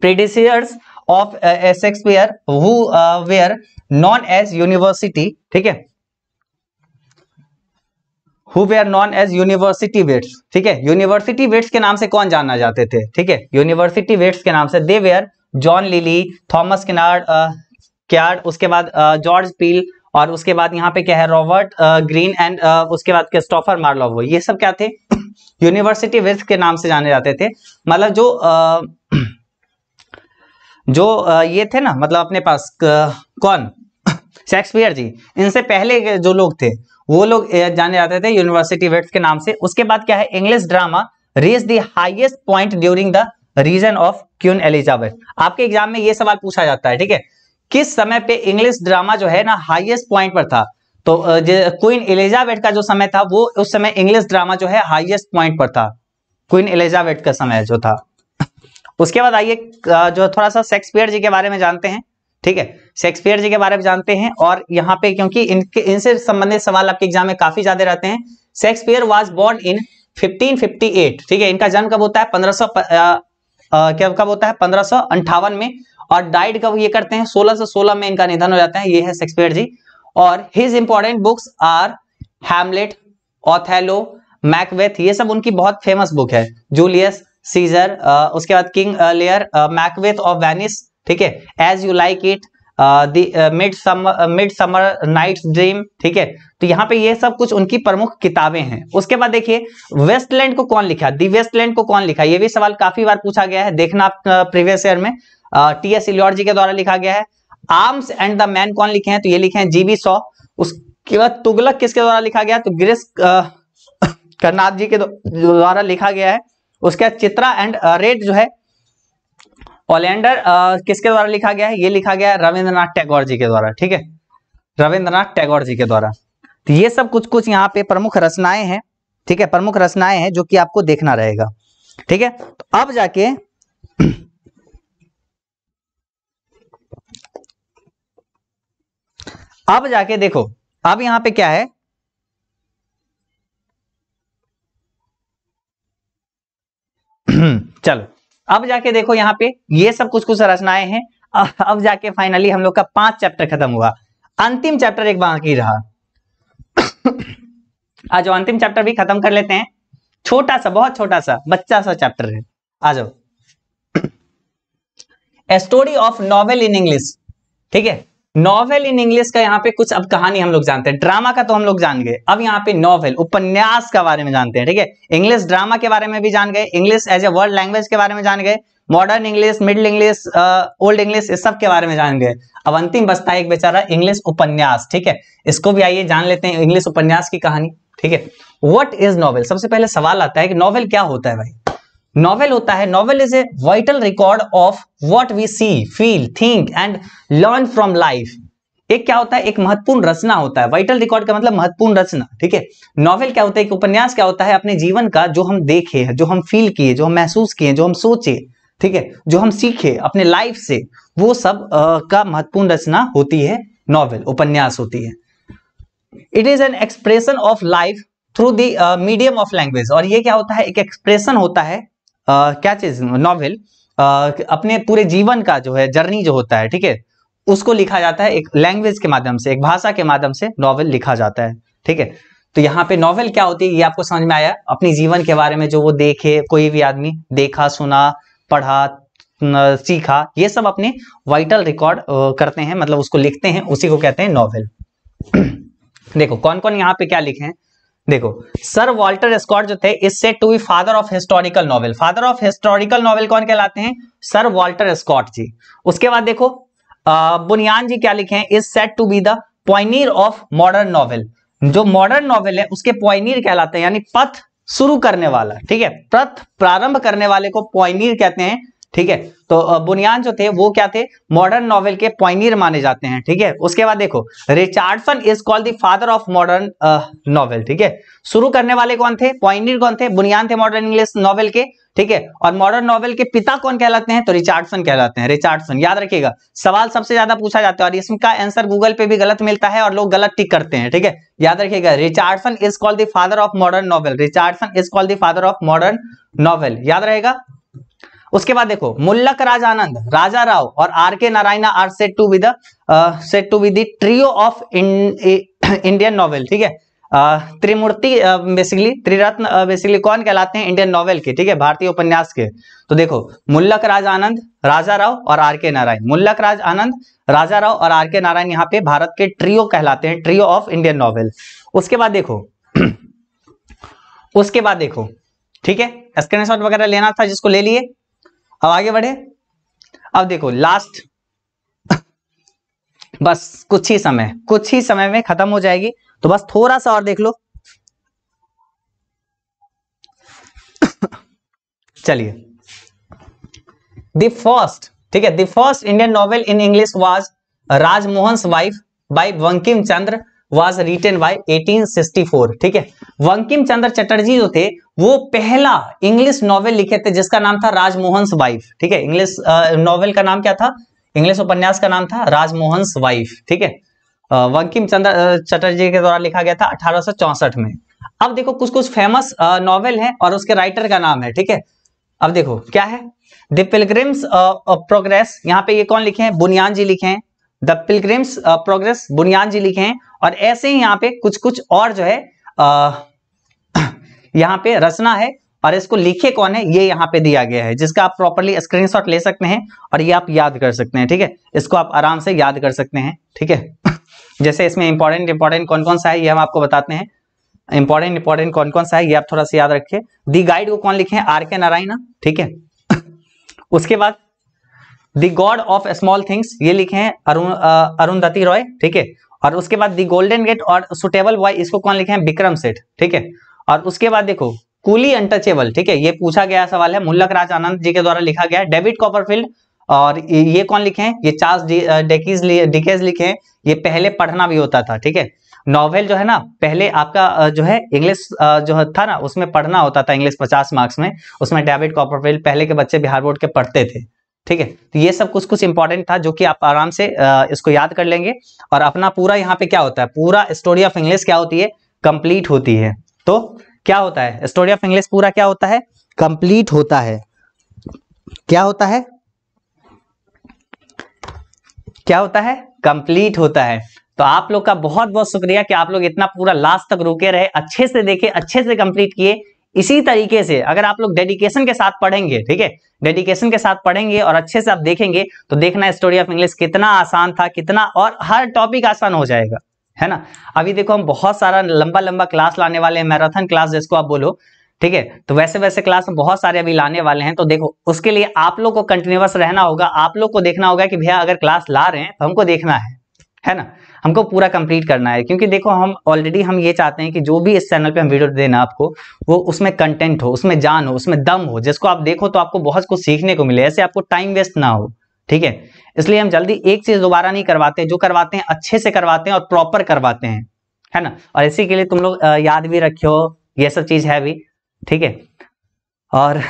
[SPEAKER 1] predecessors of Shakespeare who were known as university ठीक है who were known as university wits ठीक है यूनिवर्सिटी वेट्स के नाम से कौन जाना जाते थे ठीक है यूनिवर्सिटी वेट्स के नाम से they were John Lyly Thomas Kinard Kyd उसके बाद जॉर्ज uh, पील और उसके बाद यहाँ पे क्या है रॉबर्ट ग्रीन एंड उसके बाद क्रिस्टोफर मार्लोवो ये सब क्या थे यूनिवर्सिटी <coughs> वेट्स के नाम से जाने जाते थे मतलब जो uh, जो ये थे ना मतलब अपने पास कौन <coughs> शेक्सपियर जी इनसे पहले जो लोग थे वो लोग जाने जाते थे यूनिवर्सिटी वेट्स के नाम से उसके बाद क्या है English drama raise the highest point during the reign of queen Elizabeth आपके एग्जाम में ये सवाल पूछा जाता है ठीक है किस समय पे इंग्लिश ड्रामा जो है ना हाइएस्ट पॉइंट पर था तो क्वीन एलिजाबेथ का जो समय था वो उस समय इंग्लिश ड्रामा जो है हाइएस्ट पॉइंट पर था क्वीन एलिजाबेथ का समय जो था उसके बाद आइए जो थोड़ा सा शेक्सपियर जी के बारे में जानते हैं ठीक है शेक्सपियर जी के बारे में जानते हैं और यहाँ पे क्योंकि इनके इनसे संबंधित सवाल आपके एग्जाम में काफी ज्यादा रहते हैं शेक्सपियर वॉज बोर्न इन 1558 ठीक है इनका जन्म कब होता है पंद्रह क्या कब होता है पंद्रह में और डाइड कब ये करते हैं सोलह सोलह में इनका निधन हो जाता है ये है शेक्सपियर जी और his important books are Hamlet Othello Macbeth ये सब उनकी बहुत फेमस बुक है जूलियस सीजर uh, उसके बाद King Lear Macbeth of Venice ठीक है as you like it mid summer mid summer night dream ठीक है तो यहाँ पे ये सब कुछ उनकी प्रमुख किताबें हैं उसके बाद देखिए वेस्टलैंड को कौन लिखा दी वेस्टलैंड को कौन लिखा ये भी सवाल काफी बार पूछा गया है देखना आप प्रीवियस uh, ईयर में टी एस इलियोड जी के द्वारा लिखा गया है आर्म्स एंड द मैन कौन लिखे हैं तो ये लिखे हैं जीबी सौ उसके बाद तुगलक किसके द्वारा लिखा गया तो ग्रिस uh, <laughs> कर्नाथ जी के द्वारा लिखा गया है उसके बाद चित्रा एंड uh, रेड जो है ओलेंडर uh, किसके द्वारा लिखा गया है ये लिखा गया है रविंद्रनाथ टैगोर जी के द्वारा ठीक है रविंद्रनाथ टैगोर जी के द्वारा तो ये सब कुछ कुछ यहाँ पे प्रमुख रचनाएं हैं ठीक है प्रमुख रचनाएं हैं जो कि आपको देखना रहेगा ठीक है तो अब जाके अब जाके देखो अब यहाँ पे क्या है चलो अब जाके देखो यहाँ पे ये सब कुछ कुछ रचनाएं हैं अब जाके फाइनली हम लोग का पांच चैप्टर खत्म हुआ अंतिम चैप्टर एक बाकी रहा <coughs> आ जाओ अंतिम चैप्टर भी खत्म कर लेते हैं छोटा सा बहुत छोटा सा बच्चा सा चैप्टर है आ जाओ a story of novel in English ठीक है नॉवेल इन इंग्लिश का यहाँ पे कुछ अब कहानी हम लोग जानते हैं ड्रामा का तो हम लोग जान गए अब यहाँ पे नॉवेल उपन्यास का बारे में जानते हैं ठीक है इंग्लिश ड्रामा के बारे में भी जान गए English as a world language के बारे में जान गए modern English middle English old English इस सब के बारे में जान गए अब अंतिम बसता है एक बेचारा इंग्लिश उपन्यास ठीक है इसको भी आइए जान लेते हैं इंग्लिश उपन्यास की कहानी ठीक है वट इज नॉवेल सबसे पहले सवाल आता है कि नॉवेल क्या होता है भाई नॉवेल होता है novel is a vital record of what we see feel think and learn from life एक क्या होता है एक महत्वपूर्ण रचना होता है वाइटल रिकॉर्ड का मतलब महत्वपूर्ण रचना ठीक है नॉवेल क्या होता है एक उपन्यास क्या होता है अपने जीवन का जो हम देखे हैं जो हम फील किए जो हम महसूस किए जो हम सोचे ठीक है जो हम सीखे अपने लाइफ से वो सब आ, का महत्वपूर्ण रचना होती है नॉवेल उपन्यास होती है it is an expression of life through the medium of language और ये क्या होता है एक एक्सप्रेशन होता है क्या चीज नॉवेल अपने पूरे जीवन का जो है जर्नी जो होता है ठीक है उसको लिखा जाता है एक लैंग्वेज के माध्यम से एक भाषा के माध्यम से नॉवेल लिखा जाता है ठीक है तो यहाँ पे नॉवेल क्या होती है ये आपको समझ में आया अपने जीवन के बारे में जो वो देखे कोई भी आदमी देखा सुना पढ़ा सीखा ये सब अपने वाइटल रिकॉर्ड करते हैं मतलब उसको लिखते हैं उसी को कहते हैं नॉवेल <clears throat> देखो कौन कौन यहाँ पे क्या लिखे हैं देखो सर वॉल्टर स्कॉट जो थे इससे to be father of historical novel father of historical novel कौन कहलाते हैं सर वॉल्टर स्कॉट जी उसके बाद देखो बुनियान जी क्या लिखे हैं is set to be the pioneer of modern novel जो मॉडर्न नॉवेल है उसके पॉइनियर कहलाते हैं यानी पथ शुरू करने वाला ठीक है पथ प्रारंभ करने वाले को पॉइनियर कहते हैं ठीक है तो बुनियान जो थे वो क्या थे मॉडर्न नॉवेल के पॉइनियर माने जाते हैं ठीक है उसके बाद देखो Richardson is called the father of modern novel ठीक है शुरू करने वाले कौन थे पॉइनियर कौन थे बुनियान थे मॉडर्न इंग्लिश नॉवेल के ठीक है और मॉडर्न नॉवेल के पिता कौन कहलाते हैं तो रिचार्डसन कहलाते हैं रिचार्डसन याद रखिएगा सवाल सबसे ज्यादा पूछा जाता है और इसका आंसर गूगल पे भी गलत मिलता है और लोग गलत टिक करते हैं ठीक है याद रखिएगा Richardson is called the father of modern novel Richardson is called the father of modern novel याद रहेगा उसके बाद देखो मुल्लक राज आनंद राजा राव और R K Narayan are set to with set to with trio of Indian novel ठीक है uh, त्रिमूर्ति बेसिकली uh, त्रिरत्न बेसिकली uh, कौन कहलाते हैं इंडियन नॉवेल के ठीक है भारतीय उपन्यास के तो देखो मुल्लक राज आनंद राजा राव और आर के नारायण मुल्लक राज आनंद राजा राव और आर के नारायण यहाँ पे भारत के ट्रियो कहलाते हैं ट्रियो ऑफ इंडियन नॉवेल उसके बाद देखो <clears throat> उसके बाद देखो ठीक है स्क्रीनशॉट वगैरह लेना था जिसको ले लिए अब आगे बढ़े अब देखो लास्ट <laughs> बस कुछ ही समय कुछ ही समय में खत्म हो जाएगी तो बस थोड़ा सा और देख लो <laughs> चलिए द फर्स्ट ठीक है the first Indian novel in English was Rajmohan wife by Bankim Chandra was written by 1864 ठीक है वंकिम चंद्र चटर्जी जो थे वो पहला इंग्लिश नॉवेल लिखे थे जिसका नाम था राजमोहन वाइफ ठीक है इंग्लिश नॉवेल का नाम क्या था इंग्लिश उपन्यास का नाम था राजमोहन वाइफ ठीक है वंकिम चंद्र चटर्जी के द्वारा लिखा गया था अठारह में अब देखो कुछ कुछ फेमस नॉवेल है और उसके राइटर का नाम है ठीक है अब देखो क्या है द पिलग्रिम्स प्रोग्रेस यहाँ पे ये कौन लिखे हैं बुनियान जी लिखे हैं the pilgrim's progress Bunyan ji लिखे हैं और ऐसे ही यहाँ पे कुछ कुछ और जो है आ, <clears throat> यहाँ पे रचना है और इसको लिखे कौन है ये यहाँ पे दिया गया है जिसका आप प्रॉपरली स्क्रीनशॉट ले सकते हैं और ये आप याद कर सकते हैं ठीक है इसको आप आराम से याद कर सकते हैं ठीक है <clears throat> जैसे इसमें इंपॉर्टेंट इंपॉर्टेंट कौन कौन सा है ये हम आपको बताते हैं इंपॉर्टेंट इंपॉर्टेंट कौन कौन सा है ये आप थोड़ा सा याद रखिए दी गाइड को कौन लिखे आर के नारायण ठीक है <clears throat> उसके बाद the God of small things ये लिखे हैं अरुण अरुंधति रॉय ठीक है और उसके बाद दी गोल्डन गेट और सुटेबल बॉय इसको कौन लिखे हैं विक्रम सेठ ठीक है और उसके बाद देखो कूली अनटचेबल ठीक है ये पूछा गया सवाल है मुल्लक राज आनंद जी के द्वारा लिखा गया डेविड कॉपरफील्ड और ये कौन लिखे हैं ये चार्ल्स डेकिज डिकेज लिखे हैं ये पहले पढ़ना भी होता था ठीक है नॉवेल जो है ना पहले आपका जो है इंग्लिश जो था ना उसमें पढ़ना होता था इंग्लिश पचास मार्क्स में उसमें डेविड कॉपरफील्ड पहले के बच्चे बिहार बोर्ड के पढ़ते थे ठीक है तो ये सब कुछ कुछ इंपॉर्टेंट था जो कि आप आराम से इसको याद कर लेंगे और अपना पूरा यहाँ पे क्या होता है पूरा स्टोरी ऑफ इंग्लिश क्या होती है कंप्लीट होती है तो क्या होता है स्टोरी ऑफ इंग्लिश पूरा क्या होता है कंप्लीट होता है क्या होता है क्या होता है कंप्लीट होता है तो आप लोग का बहुत बहुत शुक्रिया कि आप लोग इतना पूरा लास्ट तक रुके रहे अच्छे से देखे अच्छे से कंप्लीट किए इसी तरीके से अगर आप लोग डेडिकेशन के साथ पढ़ेंगे ठीक है डेडिकेशन के साथ पढ़ेंगे और अच्छे से आप देखेंगे तो देखना स्टोरी ऑफ इंग्लिश कितना आसान था कितना और हर टॉपिक आसान हो जाएगा है ना अभी देखो हम बहुत सारा लंबा लंबा क्लास लाने वाले हैं मैराथन क्लास जिसको आप बोलो ठीक है तो वैसे वैसे क्लास में बहुत सारे अभी लाने वाले हैं तो देखो उसके लिए आप लोग को कंटिन्यूस रहना होगा आप लोग को देखना होगा कि भैया अगर क्लास ला रहे हैं तो हमको देखना है है ना हमको पूरा कंप्लीट करना है क्योंकि देखो हम ऑलरेडी हम ये चाहते हैं कि जो भी इस चैनल पे हम वीडियो देना आपको वो उसमें कंटेंट हो उसमें जान हो उसमें दम हो जिसको आप देखो तो आपको बहुत कुछ सीखने को मिले ऐसे आपको टाइम वेस्ट ना हो ठीक है इसलिए हम जल्दी एक चीज दोबारा नहीं करवाते जो करवाते हैं अच्छे से करवाते हैं और प्रॉपर करवाते हैं है ना और इसी के लिए तुम लोग याद भी रखियो ये सब चीज है भी ठीक है और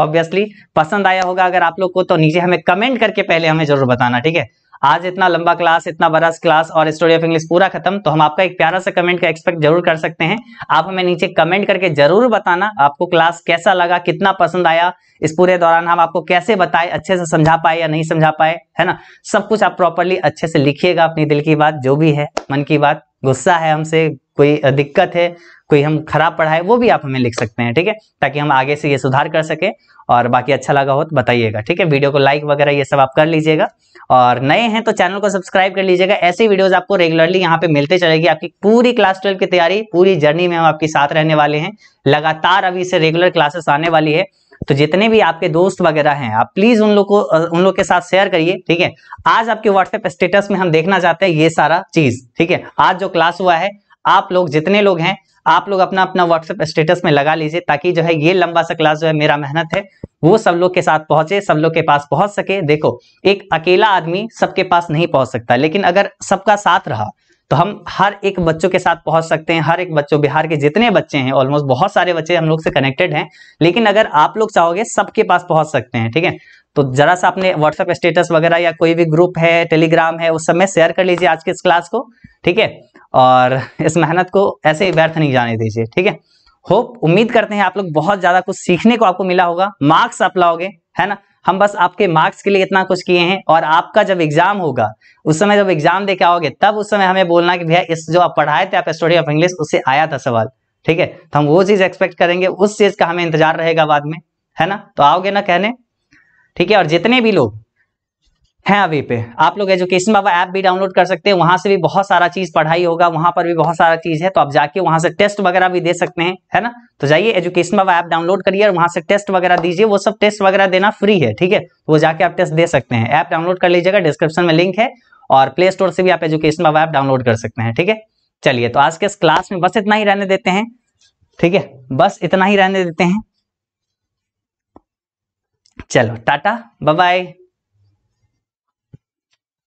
[SPEAKER 1] ऑब्वियसली पसंद आया होगा अगर आप लोग को तो नीचे हमें कमेंट करके पहले हमें जरूर बताना ठीक है आज इतना लंबा क्लास इतना बड़ा क्लास और स्टोरी ऑफ इंग्लिश पूरा खत्म तो हम आपका एक प्यारा सा कमेंट का एक्सपेक्ट जरूर कर सकते हैं आप हमें नीचे कमेंट करके जरूर बताना आपको क्लास कैसा लगा कितना पसंद आया इस पूरे दौरान हम आपको कैसे बताए अच्छे से समझा पाए या नहीं समझा पाए है ना सब कुछ आप प्रॉपरली अच्छे से लिखिएगा अपनी दिल की बात जो भी है मन की बात गुस्सा है हमसे कोई दिक्कत है कोई हम खराब पढ़ाए वो भी आप हमें लिख सकते हैं ठीक है ताकि हम आगे से ये सुधार कर सके और बाकी अच्छा लगा हो तो बताइएगा ठीक है वीडियो को लाइक वगैरह ये सब आप कर लीजिएगा और नए हैं तो चैनल को सब्सक्राइब कर लीजिएगा ऐसी वीडियोस आपको रेगुलरली यहाँ पे मिलते चलेगी आपकी पूरी क्लास ट्वेल्व की तैयारी पूरी जर्नी में हम आपके साथ रहने वाले हैं लगातार अभी से रेगुलर क्लासेस आने वाली है तो जितने भी आपके दोस्त वगैरह हैं आप प्लीज उन लोग को उन लोग के साथ शेयर करिए ठीक है आज आपके व्हाट्सएप स्टेटस में हम देखना चाहते हैं ये सारा चीज ठीक है आज जो क्लास हुआ है आप लोग जितने लोग हैं आप लोग अपना अपना व्हाट्सएप स्टेटस में लगा लीजिए ताकि जो है ये लंबा सा क्लास जो है मेरा मेहनत है वो सब लोग के साथ पहुंचे सब लोग के पास पहुंच सके देखो एक अकेला आदमी सबके पास नहीं पहुंच सकता लेकिन अगर सबका साथ रहा तो हम हर एक बच्चों के साथ पहुंच सकते हैं हर एक बच्चों बिहार के जितने बच्चे हैं ऑलमोस्ट बहुत सारे बच्चे हम लोग से कनेक्टेड हैं लेकिन अगर आप लोग चाहोगे सबके पास पहुंच सकते हैं ठीक है तो जरा सा अपने व्हाट्सएप स्टेटस वगैरह या कोई भी ग्रुप है टेलीग्राम है उस सब में शेयर कर लीजिए आज के इस क्लास को ठीक है और इस मेहनत को ऐसे ही व्यर्थ नहीं जाने दीजिए ठीक है होप उम्मीद करते हैं आप लोग बहुत ज्यादा कुछ सीखने को आपको मिला होगा मार्क्स आप लाओगे है ना हम बस आपके मार्क्स के लिए इतना कुछ किए हैं और आपका जब एग्जाम होगा उस समय जब एग्जाम दे के आओगे तब उस समय हमें बोलना कि भैया इस जो आप पढ़ाए थे आप स्टोरी ऑफ इंग्लिश उससे आया था सवाल ठीक है तो हम वो चीज एक्सपेक्ट करेंगे उस चीज का हमें इंतजार रहेगा बाद में है ना तो आओगे ना कहने ठीक है और जितने भी लोग हैं अभी पे आप लोग एजुकेशन बाबा ऐप भी डाउनलोड कर सकते हैं वहां से भी बहुत सारा चीज पढ़ाई होगा वहां पर भी बहुत सारा चीज है तो आप जाके वहां से टेस्ट वगैरह भी दे सकते हैं है ना तो जाइए एजुकेशन बाबा ऐप डाउनलोड करिए और वहां से टेस्ट वगैरह दीजिए वो सब टेस्ट वगैरह देना फ्री है ठीक है तो वो जाके आप टेस्ट दे सकते हैं ऐप डाउनलोड कर लीजिएगा डिस्क्रिप्शन में लिंक है और प्ले स्टोर से भी आप एजुकेशन बाबा ऐप डाउनलोड कर सकते हैं ठीक है चलिए तो आज के इस क्लास में बस इतना ही रहने देते हैं ठीक है बस इतना ही रहने देते हैं चलो टाटा बाय बाय